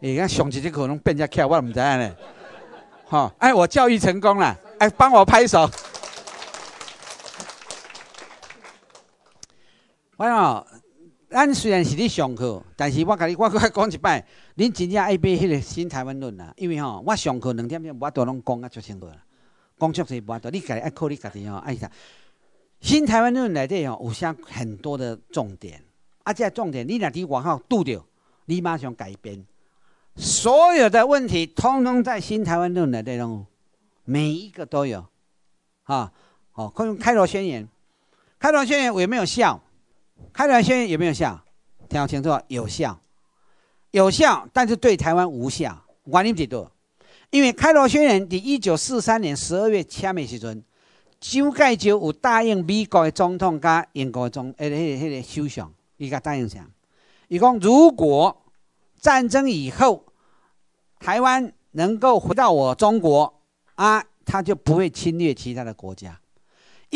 你看上一节课能变一下巧，我唔知啊呢。好，哎，我教育成功了，哎，帮我拍手。欢迎。咱虽然是咧上课，但是我甲你我再讲一摆，恁真正爱背迄个《新台湾论》啦，因为吼，我上课两点钟无多拢讲啊，足清楚啦，讲足是无多，你家爱靠你家己哦，爱啥。《新台湾论》内底吼有些很多的重点，啊，且重点你若伫外口拄着，你马上改编。所有的问题，通通在《新台湾论》内底中，每一个都有。啊，可能开头宣言，开头宣言有没有效？开罗宣言有没有效？听好清楚，有效，有效，但是对台湾无效。为什么？因为开罗宣言在一九四三年十二月签的时阵，蒋介石有答应美国的总统、甲英国的总、诶，迄个、迄个首相，伊甲答应啥？伊讲如果战争以后，台湾能够回到我中国，啊，他就不会侵略其他的国家。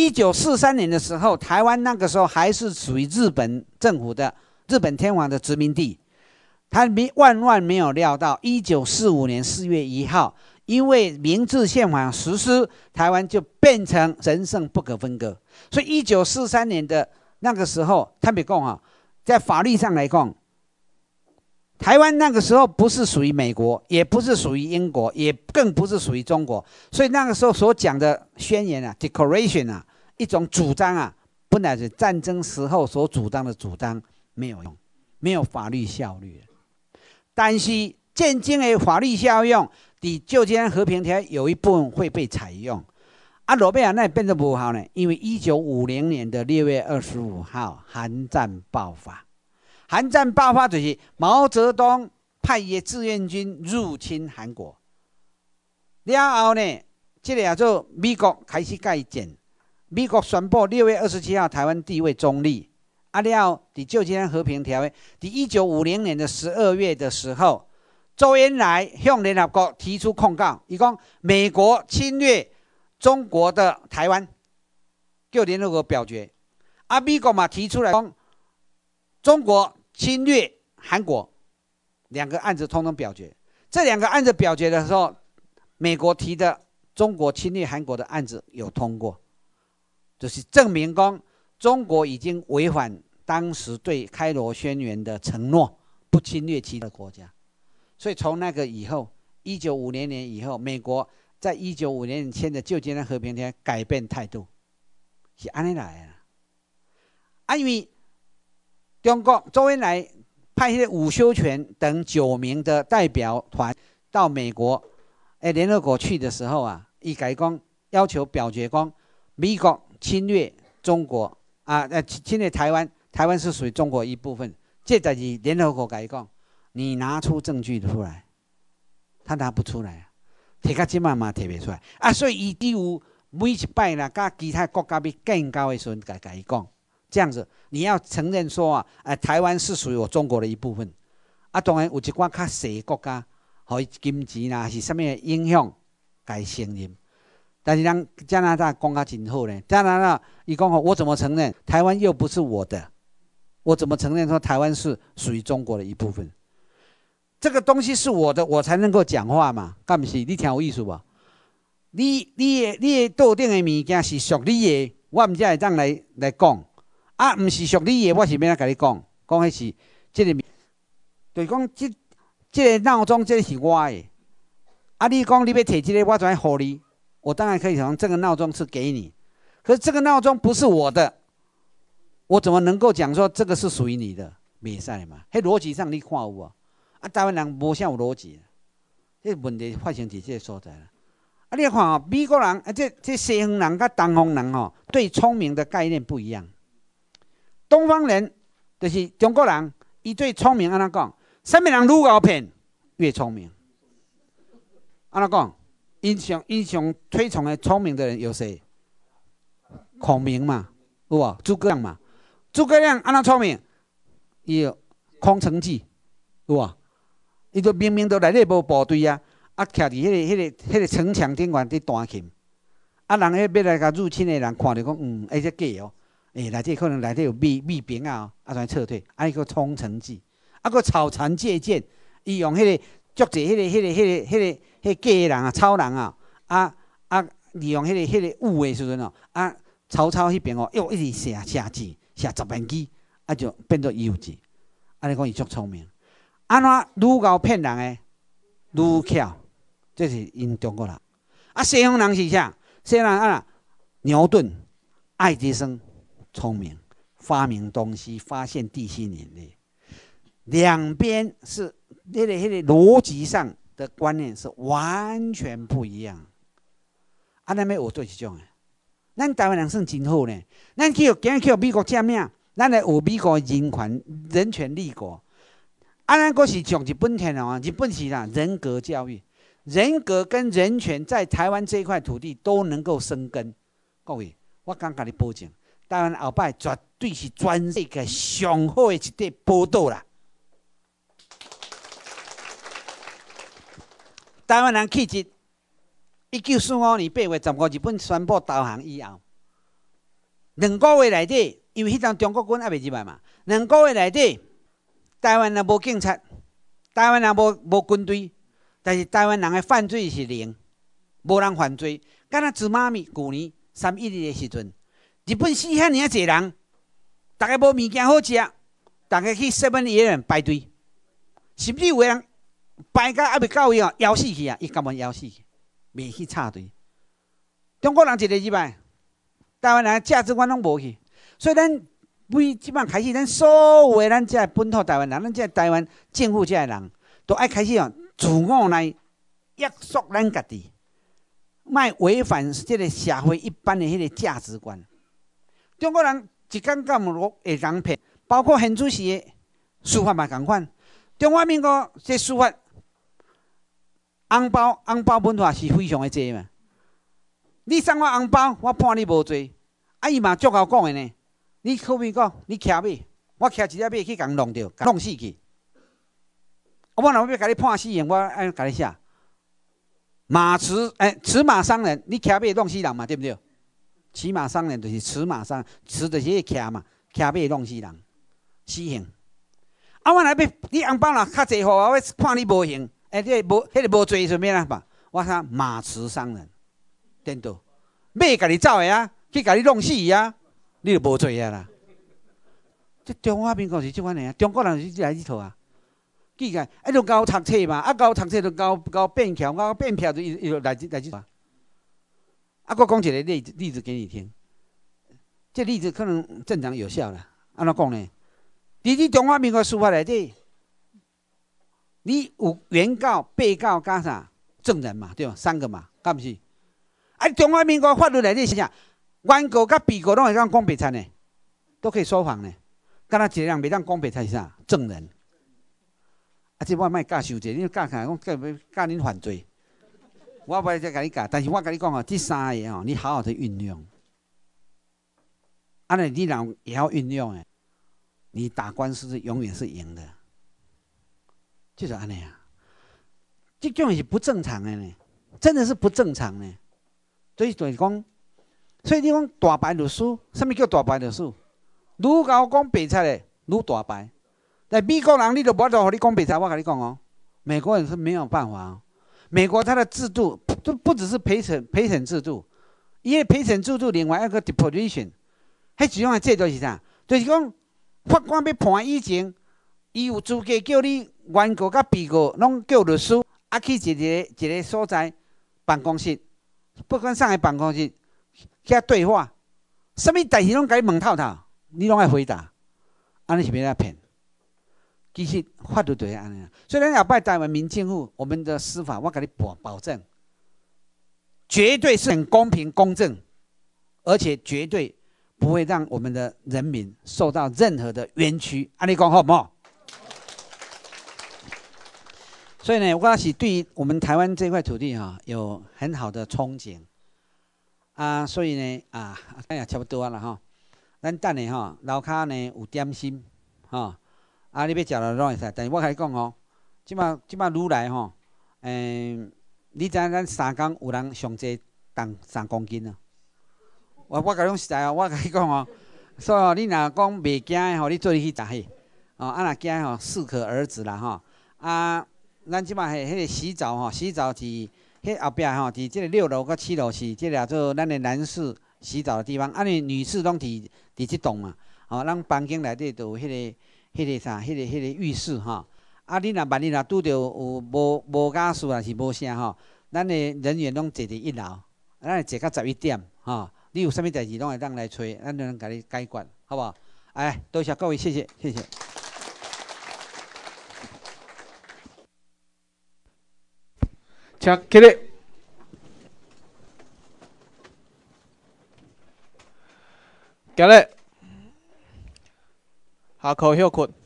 一九四三年的时候，台湾那个时候还是属于日本政府的日本天皇的殖民地。他没万万没有料到，一九四五年四月一号，因为《明治宪法》实施，台湾就变成神圣不可分割。所以，一九四三年的那个时候，他比共啊，在法律上来讲，台湾那个时候不是属于美国，也不是属于英国，也更不是属于中国。所以那个时候所讲的宣言啊，Declaration 啊。一种主张啊，不然是战争时候所主张的主张，没有用，没有法律效力。但是战争的法律效用，伫旧金山和平条约有一部分会被采用。啊，罗贝尔那也变得无效呢，因为一九五零年的六月二十五号，韩战爆发。韩战爆发就是毛泽东派一志愿军入侵韩国，然后呢，这个也做美国开始改建。美国宣布六月二十七号，台湾地位中立。阿廖，的旧金山和平条约，在一九五零年的十二月的时候，周恩来向联合国提出控告，以讲美国侵略中国的台湾。旧联合国表决，阿美国嘛提出来，讲中国侵略韩国，两个案子通通表决。这两个案子表决的时候，美国提的中国侵略韩国的案子有通过。就是证明，讲中国已经违反当时对开罗宣言的承诺，不侵略其他国家。所以从那个以后，一九五零年以后，美国在一九五零年签的旧金山和平条约改变态度，是安尼来啊。因为中国周恩来派些伍修权等九名的代表团到美国，哎，联合国去的时候啊，一改光要求表决光美国。侵略中国啊！呃，侵略台湾，台湾是属于中国一部分。这在以联合国解讲，你拿出证据出来，他拿不出来啊！提卡几万嘛，提不出来啊！所以伊只有每一摆啦，甲其他国家比更高的时阵解解伊讲，这样子你要承认说啊，哎，台湾是属于我中国的一部分。啊，当然有一寡较小国家，互伊金钱啦，是啥物影响该承认。但是咱加拿大讲靠真好咧，加拿大伊讲吼，我怎么承认台湾又不是我的？我怎么承认说台湾是属于中国的一部分？这个东西是我的，我才能够讲话嘛？干不是？你听我意思不？你、你、你，多定的物件是属你的，我唔知会怎来来讲。啊，唔是属你的，我是边个甲你讲？讲的是，即个对讲，即即个闹钟，这是我的。啊，你讲你要摕这个，我就爱好你。我当然可以从这个闹钟是给你，可是这个闹钟不是我的，我怎么能够讲说这个是属于你的？比赛嘛，喺逻辑上你看无？啊台湾人无像有逻辑，这问题发生在这个所在啦。啊，你看哦，美国人啊，这这西方人跟东方人哦，对聪明的概念不一样。东方人就是中国人，伊最聪明安怎讲？身边人愈搞骗，越聪明。安怎讲？英雄英雄推崇的聪明的人有谁？孔明嘛，有啊？诸葛亮嘛？诸葛亮安怎聪明？伊有空城计，有啊？伊都明明都内底无部队啊，啊，徛伫迄个迄个迄个城墙顶上伫弹琴，啊，人迄要来甲入侵诶人看着讲，嗯，迄只假哦，诶，内底可能内底有秘秘兵啊，啊，偂撤退，啊，伊个空城计，啊，个草船借箭，伊用迄个竹子，迄个迄个迄个迄个。迄假人啊，超人啊，啊啊！利用迄个迄个雾的时阵哦，啊，曹操迄边哦，又一直写写字，写十万字，啊就变做幼稚。啊，你讲伊足聪明，安怎愈搞骗人诶，愈巧，这是因中国人。啊，西方人是啥？西方人啊，牛顿、爱迪生聪明，发明东西，发现地心引力。两边是迄个迄个逻辑上。的观念是完全不一样。阿那妹，有做起讲啊，咱台湾人算真好呢，咱去跟去美国见面，咱来学美国人权人权立国。安那国是像日本天人啊，日本是啦人格教育，人格跟人权在台湾这一块土地都能够生根。各位，我敢甲你保证，台湾后摆绝对是全世界上好的一块宝岛啦。台湾人气质。一九四五年八月十五，日本宣布投降以后，两个月内底，因为迄阵中国军也袂入来嘛，两个月内底，台湾人无警察，台湾人无无军队，但是台湾人的犯罪是零，无人犯罪。敢若朱妈咪，旧年三一六嘅时阵，日本死遐尔济人，逐个无物件好食，逐个去 Eleven 排队，十有万人。排个还未到位哦，枵死去啊！伊根本枵死去，袂去插队。中国人一个礼拜，台湾人价值观拢无去，所以咱每即摆开始，咱所有诶，咱即个本土台湾人，咱即个台湾政府即个人，都爱开始哦，自我来约束咱家己，莫违反即个社会一般的迄个价值观。中国人一讲讲无会人骗，包括彭主席司法嘛共款，中华民国即司法。红包，红包文化是非常的多嘛。你送我红包，我判你无罪。啊，伊嘛，足够讲的呢。你可比讲，你骑马，我骑一只马去共人弄掉，弄死去。我若要甲你判死刑，我按共你写。马驰，哎，驰马伤人，你骑马弄死人嘛，对不对？骑马伤人就是驰马伤，驰就是骑嘛，骑马弄死人，死刑。啊，我来要你红包若较济，好，我判你无刑。哎，这无，迄个无罪是咩啦嘛？我讲马池商人，颠倒，马甲你走的啊，去甲你弄死伊啊，你就无罪啊啦。这中华民国是怎款个啊，中国人就来这套啊。记个，啊，就教读册嘛，啊，教读册就教教变票，我变票就就来来这套。啊，我讲一个例例子给你听，这例子可能正常有效啦。安怎讲呢？伫你中华民国司法内底。你有原告、被告加上证人嘛？对吧？三个嘛，干不是？啊，中华民国法律内底是啥？原告甲被告拢会讲白平呢，都可以说谎呢。干那一样当讲白贼是啥？证人。啊，即我卖教修者，因为教来讲教要教恁犯罪。我不再甲你教，但是我甲你讲哦，这三样哦，你好好的运用。安尼你人也要运用诶，你打官司是永远是赢的。就是安尼啊！这种是不正常的呢，真的是不正常的。所以就是讲，所以你讲大牌律师，什么叫大败律师？愈讲讲白菜的，愈大牌。但美国人你都不要和你讲白菜，我跟你讲哦，美国人是没有办法。美国它的制度都不只是陪审陪审制度，因为陪审制度另外一个 deposition，迄种制度是啥？就是讲法官要判以前，伊有资格叫你。原告甲被告拢叫律师，啊去一个一个所在办公室，不管上个办公室遐对话，什么代志拢甲伊问透透，你拢爱回答，安尼是免得骗。其实法律就是安尼，所以咱后摆台湾民进户，我们的司法我给你保保证，绝对是很公平公正，而且绝对不会让我们的人民受到任何的冤屈。安尼讲好唔好？所以呢，我是对我们台湾这块土地哈有很好的憧憬啊。所以呢，啊，哎呀，差不多了哈。咱等下哈，楼卡呢有点心哈。啊，你欲食了会使。但是我甲你讲哦，即马即马愈来吼。嗯，你知咱三江有人上济重三公斤啊？我我甲讲实在哦，我甲你讲哦，所以你若讲袂惊的吼，你做你去食去哦，啊，若惊吼适可而止啦吼。啊。咱即马系迄个洗澡吼，洗澡是迄后壁吼，伫即个六楼甲七楼是即个做咱的男士洗澡的地方，啊，尼女士拢伫伫即栋嘛。哦，咱房间内底都有迄个、迄个啥、迄个、迄个浴室吼。啊，你若万一若拄着有无、无家事啊，是无啥吼，咱的人员拢坐伫一楼，咱坐到十一点吼。你有甚物代志，拢会当来找，咱就来甲你解决，好不好？哎，多谢各位，谢谢，谢谢。请起立。起来，下课休困。